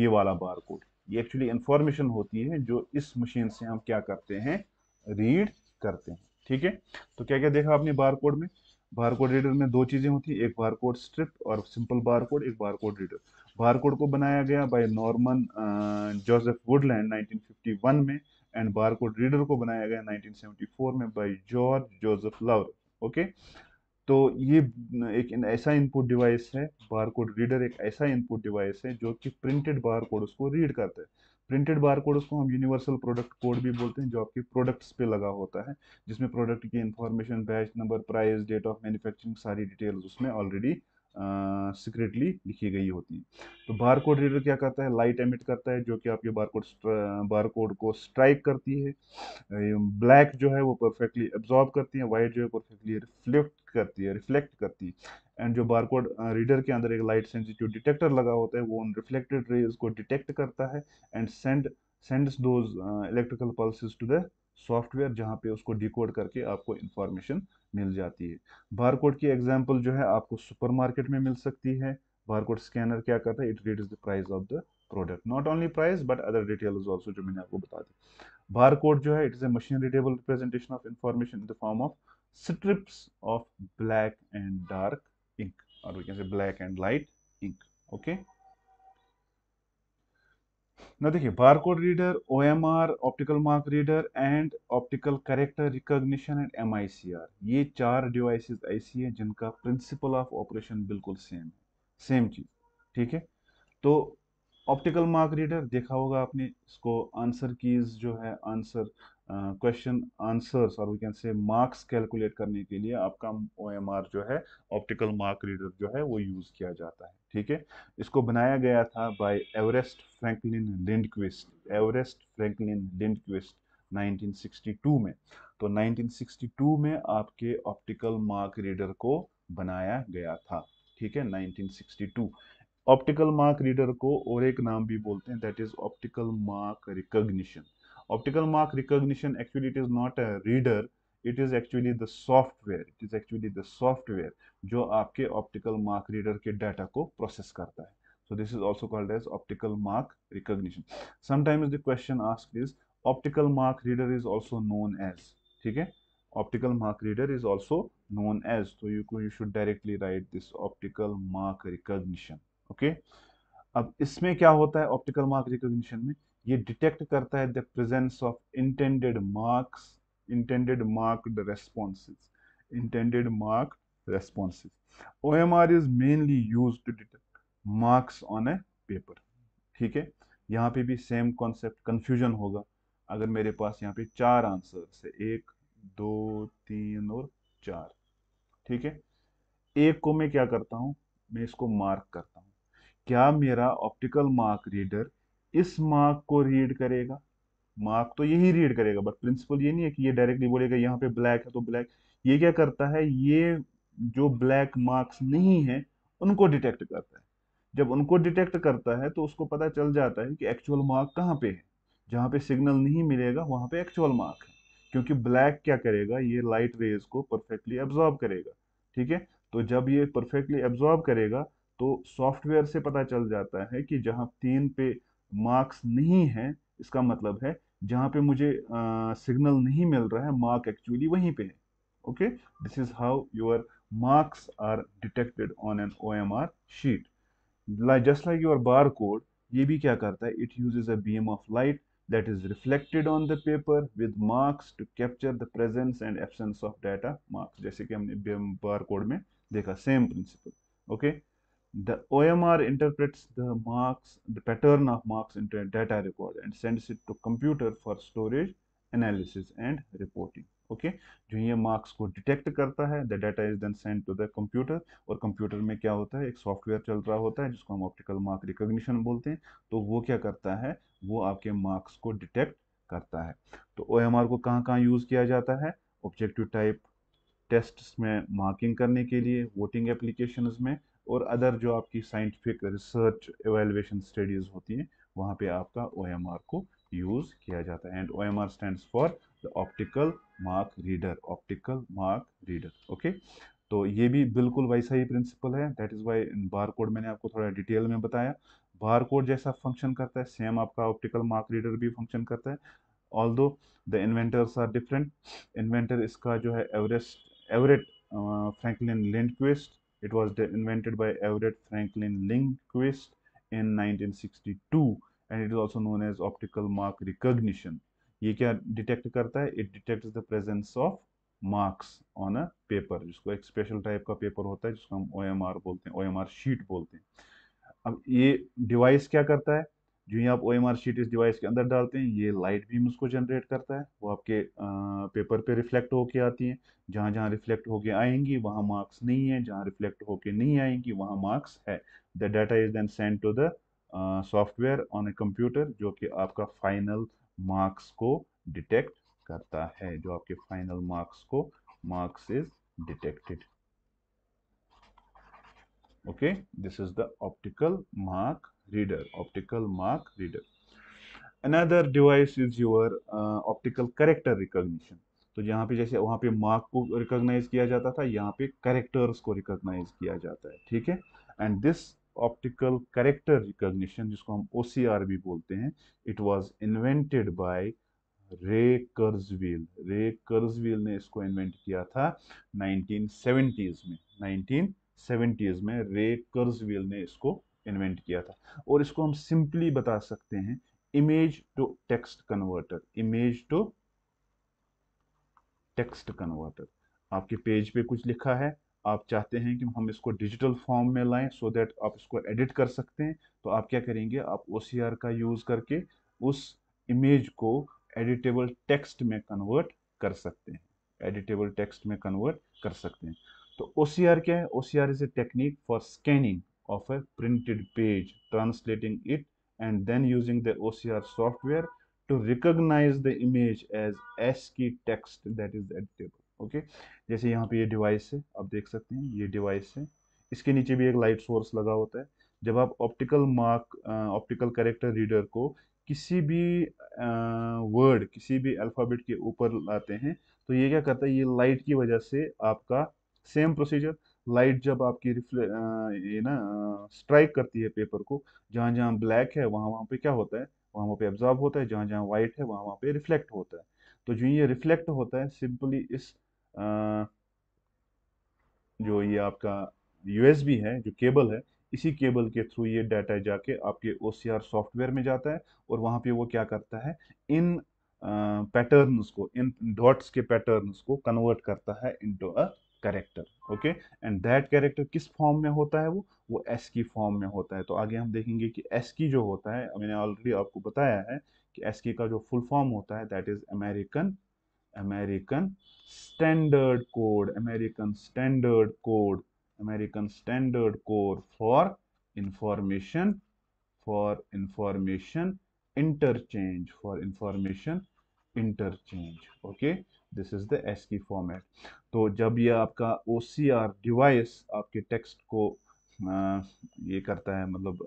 ये वाला बारकोड ये एक्चुअली इंफॉर्मेशन होती है जो इस मशीन से हम क्या करते हैं रीड करते हैं ठीक है तो क्या क्या देखा आपने बारकोड में बारकोड रीडर में दो चीज़ें होती है एक बारकोड स्ट्रिप और सिंपल बारकोड एक बारकोड रीडर बारकोड को बनाया गया बाय नॉर्मन जोसेफ वुडलैंड 1951 में एंड बारकोड रीडर को बनाया गया 1974 में by George Joseph Laurer okay तो ये एक ऐसा इनपुट डिवाइस है बारकोड रीडर एक ऐसा इनपुट डिवाइस है जो कि प्रिंटेड बारकोड उसको रीड करता है प्रिंटेड बार कोड उसको हम यूनिवर्सल प्रोडक्ट कोड भी बोलते हैं जो आपके प्रोडक्ट्स पे लगा होता है जिसमें प्रोडक्ट की information batch number price date of manufacturing सारी डिटेल्स उसमें ऑलरेडी सीक्रेटली लिखी गई होती है तो बार कोड रीडर क्या करता है लाइट एमिट करता है जो कि आपके बार कोड बार कोड को स्ट्राइक करती है ब्लैक जो है वो परफेक्टली एब्जॉर्ब करती है वाइट जो है परफेक्टली रिफ्लेक्ट करती है रिफ्लेक्ट करती है एंड जो बार कोड रीडर के अंदर एक लाइट सेंसिटिव डिटेक्टर लगा होता है वो उन रिफ्लेक्टेड रेज को डिटेक्ट करता है and send sends those electrical pulses to the software जहाँ पे उसको डिकोड करके आपको इन्फॉर्मेशन मिल जाती है बारकोड की एग्जाम्पल जो है आपको सुपरमार्केट में मिल सकती है बारकोड स्कैनर क्या करता है it reads the price of the product not only price but other details also जो मैंने आपको बता दी बारकोड जो है it is a machine readable representation of information in the form of strips of black and dark ink और we can say black and okay ना देखिए barcode reader O optical mark reader and optical character recognition and M ये चार devices ऐसी हैं जिनका principle of operation बिल्कुल same same चीज़ ठीक है तो ऑप्टिकल मार्क रीडर देखा होगा आपने इसको आंसर कीज जो है आंसर क्वेश्चन आंसर्स और we can say marks calculate करने के लिए आपका ओ जो है ऑप्टिकल मार्क रीडर जो है वो यूज़ किया जाता है ठीक है इसको बनाया गया था by Everest Franklin Lindquist Everest Franklin Lindquist 1962 में तो 1962 में आपके ऑप्टिकल मार्क रीडर को बनाया गया था ठीक है 1962 ऑप्टिकल मार्क रीडर को और एक नाम भी बोलते हैं that is optical mark recognition optical mark recognition actually it is not a reader it is actually the software it is actually the software जो आपके ऑप्टिकल मार्क रीडर के डाटा को प्रोसेस करता है so this is also called as optical mark recognition sometimes the question ask is optical mark reader is also known as ठीक है optical mark reader is also known as तो you you should directly write this optical mark recognition okay अब इसमें क्या होता है optical mark recognition में ये डिटेक्ट करता है the presence of intended marks intended marked responses intended marked responses omr is mainly used to detect marks on a paper ठीक है यहाँ पे भी सेम कॉन्सेप्ट कंफ्यूजन होगा अगर मेरे पास यहाँ पे चार आंसर है एक दो तीन और चार ठीक है एक को मैं क्या करता हूँ मैं इसको मार्क करता हूँ क्या मेरा ऑप्टिकल मार्क रीडर इस मार्क को रीड करेगा मार्क तो यही रीड करेगा बट प्रिंसिपल ये नहीं है कि ये डायरेक्टली बोलेगा यहाँ पे ब्लैक है तो ब्लैक ये क्या करता है ये जो ब्लैक मार्क्स नहीं है उनको डिटेक्ट करता है जब उनको डिटेक्ट करता है तो उसको पता चल जाता है कि एक्चुअल मार्क कहाँ पे है जहाँ पे सिग्नल नहीं मिलेगा वहाँ पे एक्चुअल मार्क है क्योंकि ब्लैक क्या करेगा ये लाइट रेज को परफेक्टली एब्जॉर्ब करेगा ठीक है तो जब ये परफेक्टली एब्जॉर्ब करेगा तो सॉफ्टवेयर से पता चल जाता है कि जहाँ तीन पे मार्क्स नहीं है इसका मतलब है जहाँ पे मुझे सिग्नल uh, नहीं मिल रहा है मार्क एक्चुअली वहीं पे है okay this is how your marks are detected on an O M R sheet just like your bar code ये भी क्या करता है it use a beam of light that is reflected on the paper with marks to capture the presence and absence of data marks जैसे कि हमने bar code में देखा same principle okay okay? the OMR interprets the marks, the pattern of marks into a data record and sends it to computer for storage, analysis and reporting. Okay जो ये मार्क्स को detect करता है the data is then send to the computer और computer में क्या होता है एक सॉफ्टवेयर चल रहा होता है जिसको हम ऑप्टिकल मार्क रिकॉग्निशन बोलते हैं तो वो क्या करता है वो आपके मार्क्स को डिटेक्ट करता है तो ओ को कहाँ कहाँ यूज़ किया जाता है ऑब्जेक्टिव टाइप टेस्ट में मार्किंग करने के लिए वोटिंग एप्लीकेशन में और अदर जो आपकी साइंटिफिक रिसर्च एवेलुएशन स्टडीज़ होती हैं वहाँ पे आपका ओ को यूज़ किया जाता है and O M R stand for the optical mark reader optical mark reader okay तो ये भी बिल्कुल वैसा ही प्रिंसिपल है that is why bar code मैंने आपको थोड़ा डिटेल में बताया बार कोड जैसा फंक्शन करता है सेम आपका ऑप्टिकल मार्क रीडर भी फंक्शन करता है although the inventors are different inventor इसका जो है Everest Everett Franklin Lindquist It was invented by Everett Franklin Lindquist in 1962 and it is also known as optical mark recognition. ये क्या detect करता है it detect the presence of marks on a paper जिसको एक special type का paper होता है जिसको हम ओ बोलते हैं ओ शीट बोलते हैं अब ये डिवाइस क्या करता है जो ही आप ओ एम आर शीट इस डिवाइस के अंदर डालते हैं ये लाइट बीम उसको जनरेट करता है वो आपके पेपर पे रिफ्लेक्ट होके आती हैं जहाँ जहाँ रिफ्लेक्ट होके आएंगी वहाँ मार्क्स नहीं है जहाँ रिफ्लेक्ट होके नहीं आएंगी वहाँ मार्क्स है the data is then send to the software on a computer जो कि आपका फाइनल मार्क्स को डिटेक्ट करता है जो आपके फाइनल मार्क्स को marks is detected okay this is the optical mark reader optical mark reader another device is your uh, optical character recognition तो यहाँ पे जैसे वहाँ पे मार्क को रिकॉग्नाइज किया जाता था यहाँ पे करेक्टर्स को रिकॉग्नाइज किया जाता है ठीक है and this optical character recognition जिसको हम ओ भी बोलते हैं इट वाज इन्वेंटेड बाय रे कर्जवील रे कर्जवील ने इसको इन्वेंट किया था 1970s में 19 सेवेंटीज़ में रे कर्जवेल ने इसको इन्वेंट किया था और इसको हम सिंपली बता सकते हैं image to text converter image to text converter आपके पेज पे कुछ लिखा है आप चाहते हैं कि हम इसको डिजिटल फॉर्म में लाएं सो so दैट आप इसको एडिट कर सकते हैं तो आप क्या करेंगे आप ओ का यूज़ करके उस इमेज को एडिटेबल टेक्स्ट में कन्वर्ट कर सकते हैं एडिटेबल टेक्स्ट में कन्वर्ट कर सकते हैं तो ओसीआर क्या है OCR is a technique for scanning of a printed page translating it and then using the OCR software to recognize the image as ASCII text that is editable okay जैसे यहाँ पे ये device है आप देख सकते हैं ये डिवाइस है इसके नीचे भी एक लाइट सोर्स लगा होता है जब आप optical mark optical character reader को किसी भी वर्ड uh, किसी भी अल्फ़ाबेट के ऊपर लाते हैं तो ये क्या करता है ये लाइट की वजह से आपका सेम प्रोसीजर लाइट जब आपकी रिफ्ले ये ना स्ट्राइक करती है पेपर को जहाँ जहाँ ब्लैक है वहाँ वहाँ पे क्या होता है वहाँ वहाँ पे एब्जॉर्ब होता है जहाँ जहाँ वाइट है वहाँ वहाँ पे रिफ्लेक्ट होता है तो जो ये रिफ्लेक्ट होता है सिंपली इस आ, जो ये आपका यू है जो केबल है इसी केबल के थ्रू ये डाटा जाके आपके ओ सॉफ्टवेयर में जाता है और वहाँ पे वो क्या करता है इन पैटर्न्स को इन डॉट्स के पैटर्न्स को कन्वर्ट करता है into a character okay and that character किस फॉर्म में होता है वो वो एस की फॉर्म में होता है तो आगे हम देखेंगे कि एस की जो होता है मैंने ऑलरेडी आपको बताया है कि एस की का जो फुल फॉर्म होता है that is American American standard code American standard code American standard code for information for information interchange for information interchange okay this is the ASCII format तो जब ये आपका ओ सी आर डिवाइस आपके text को आ, ये करता है मतलब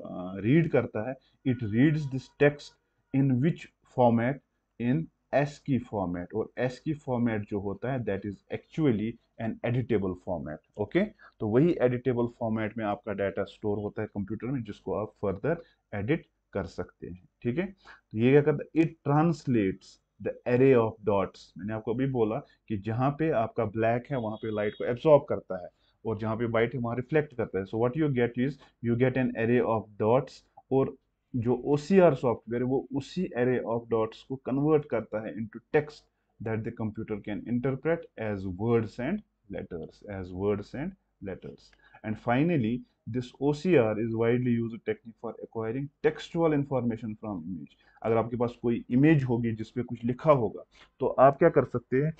रीड करता है it reads this text in which format in ASCII format और एस की फॉर्मेट जो होता है that is actually an editable format okay तो वही एडिटेबल फॉर्मेट में आपका डाटा स्टोर होता है कंप्यूटर में जिसको आप फर्दर एडिट कर सकते हैं ठीक है तो ये क्या करता है it translates the array of dots मैंने आपको अभी बोला कि जहाँ पे आपका ब्लैक है वहाँ पे लाइट को एब्जॉर्ब करता है और जहाँ पे वाइट है वहाँ रिफ्लेक्ट करता है so what you get is you get an array of dots और जो ओ सॉफ्टवेयर है वो उसी एरे ऑफ डॉट्स को कन्वर्ट करता है into text that the computer can interpret as words and letters as words and letters and finally this O is widely use technique for acquiring textual information from image अगर आपके पास कोई image होगी जिसपे कुछ लिखा होगा तो आप क्या कर सकते हैं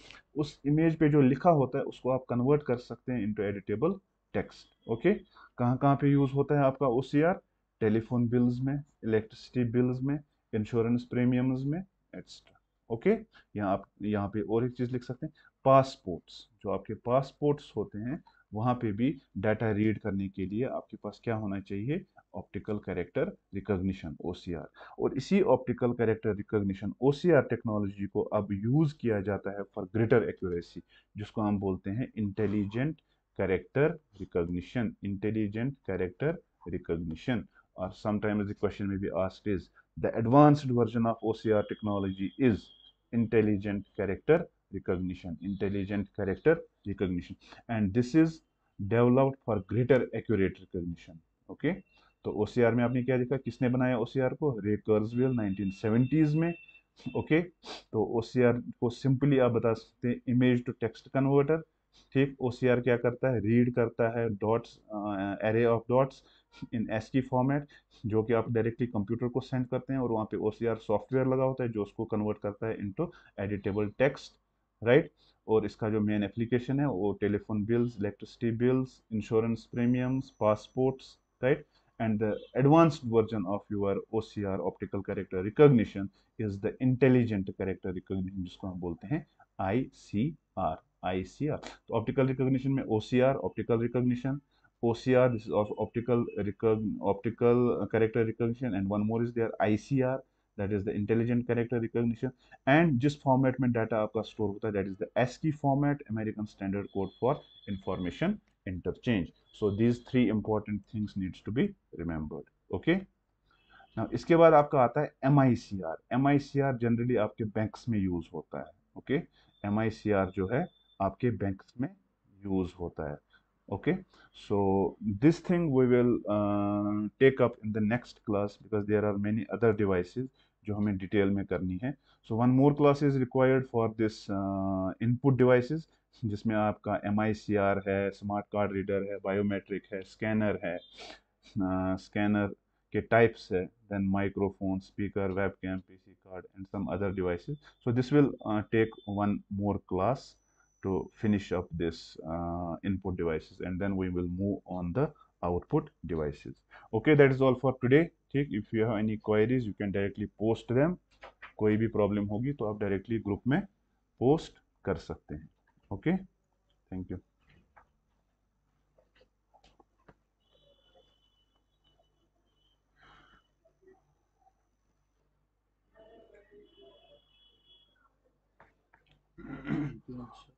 उस इमेज पे जो लिखा होता है उसको आप कन्वर्ट कर सकते हैं इंटू एडिटेबल टेक्सट ओके कहाँ कहाँ पे यूज होता है आपका O C R telephone bills में इलेक्ट्रिसिटी बिल्स में इंश्योरेंस प्रीमियम्स में एक्सेट्रा ओके यहाँ आप यहाँ पे और एक चीज़ लिख सकते हैं पासपोर्ट्स जो आपके पासपोर्ट्स होते हैं वहाँ पे भी डाटा रीड करने के लिए आपके पास क्या होना चाहिए ऑप्टिकल कैरेक्टर रिकग्निशन ओ और इसी optical character recognition O technology को अब यूज़ किया जाता है फॉर ग्रेटर एक्यूरेसी जिसको हम बोलते हैं intelligent character recognition intelligent character recognition और sometimes the question may be asked is the advanced version of OCR technology is intelligent character recognition intelligent character recognition and this is developed for greater accurate recognition okay तो ओ में आपने क्या देखा किसने बनाया ओ को रे कर्जवेल 1970s में ओके तो ओ को सिंपली आप बता सकते हैं इमेज टू टेक्स्ट कन्वर्टर ठीक ओ सी आर क्या करता है रीड करता है dots array of dots in ASCII format जो कि आप डायरेक्टली कंप्यूटर को सेंड करते हैं और वहाँ पे ओ सी आर सॉफ्टवेयर लगा होता है जो उसको कन्वर्ट करता है इनटू एडिटेबल टेक्स्ट राइट और इसका जो मेन एप्लीकेशन है वो telephone bills electricity bills insurance premiums passports right and the advanced version of your O C R optical character recognition is the intelligent character recognition जिसको हम बोलते हैं I C R I C R तो optical recognition में O C R optical recognition O C R this of optical optical character recognition and one more is there I C R that is the intelligent character recognition and जिस format में data आपका store होता है that is the ASCII format American standard code for information interchange so these three important things needs to be remembered okay ना इसके बाद आपका आता है M I C R M I C R generally आपके bank में use होता है okay M I C R जो है आपके बैंक में यूज़ होता है okay so this thing we will take up in the next class because there are many other other जो हमें डिटेल में करनी है so one more class is required for this input devices जिसमें आपका एम है स्मार्ट कार्ड रीडर है biometric है स्कैनर है स्कैनर uh, के टाइप्स है then microphone speaker web cam P card and some other devices so this will take one more class to finish up this uh, input devices and then we will move on the output devices okay that is all for today ठीक if you have any queries you can directly post them कोई भी problem होगी तो आप directly group में post कर सकते हैं okay thank you Thank you.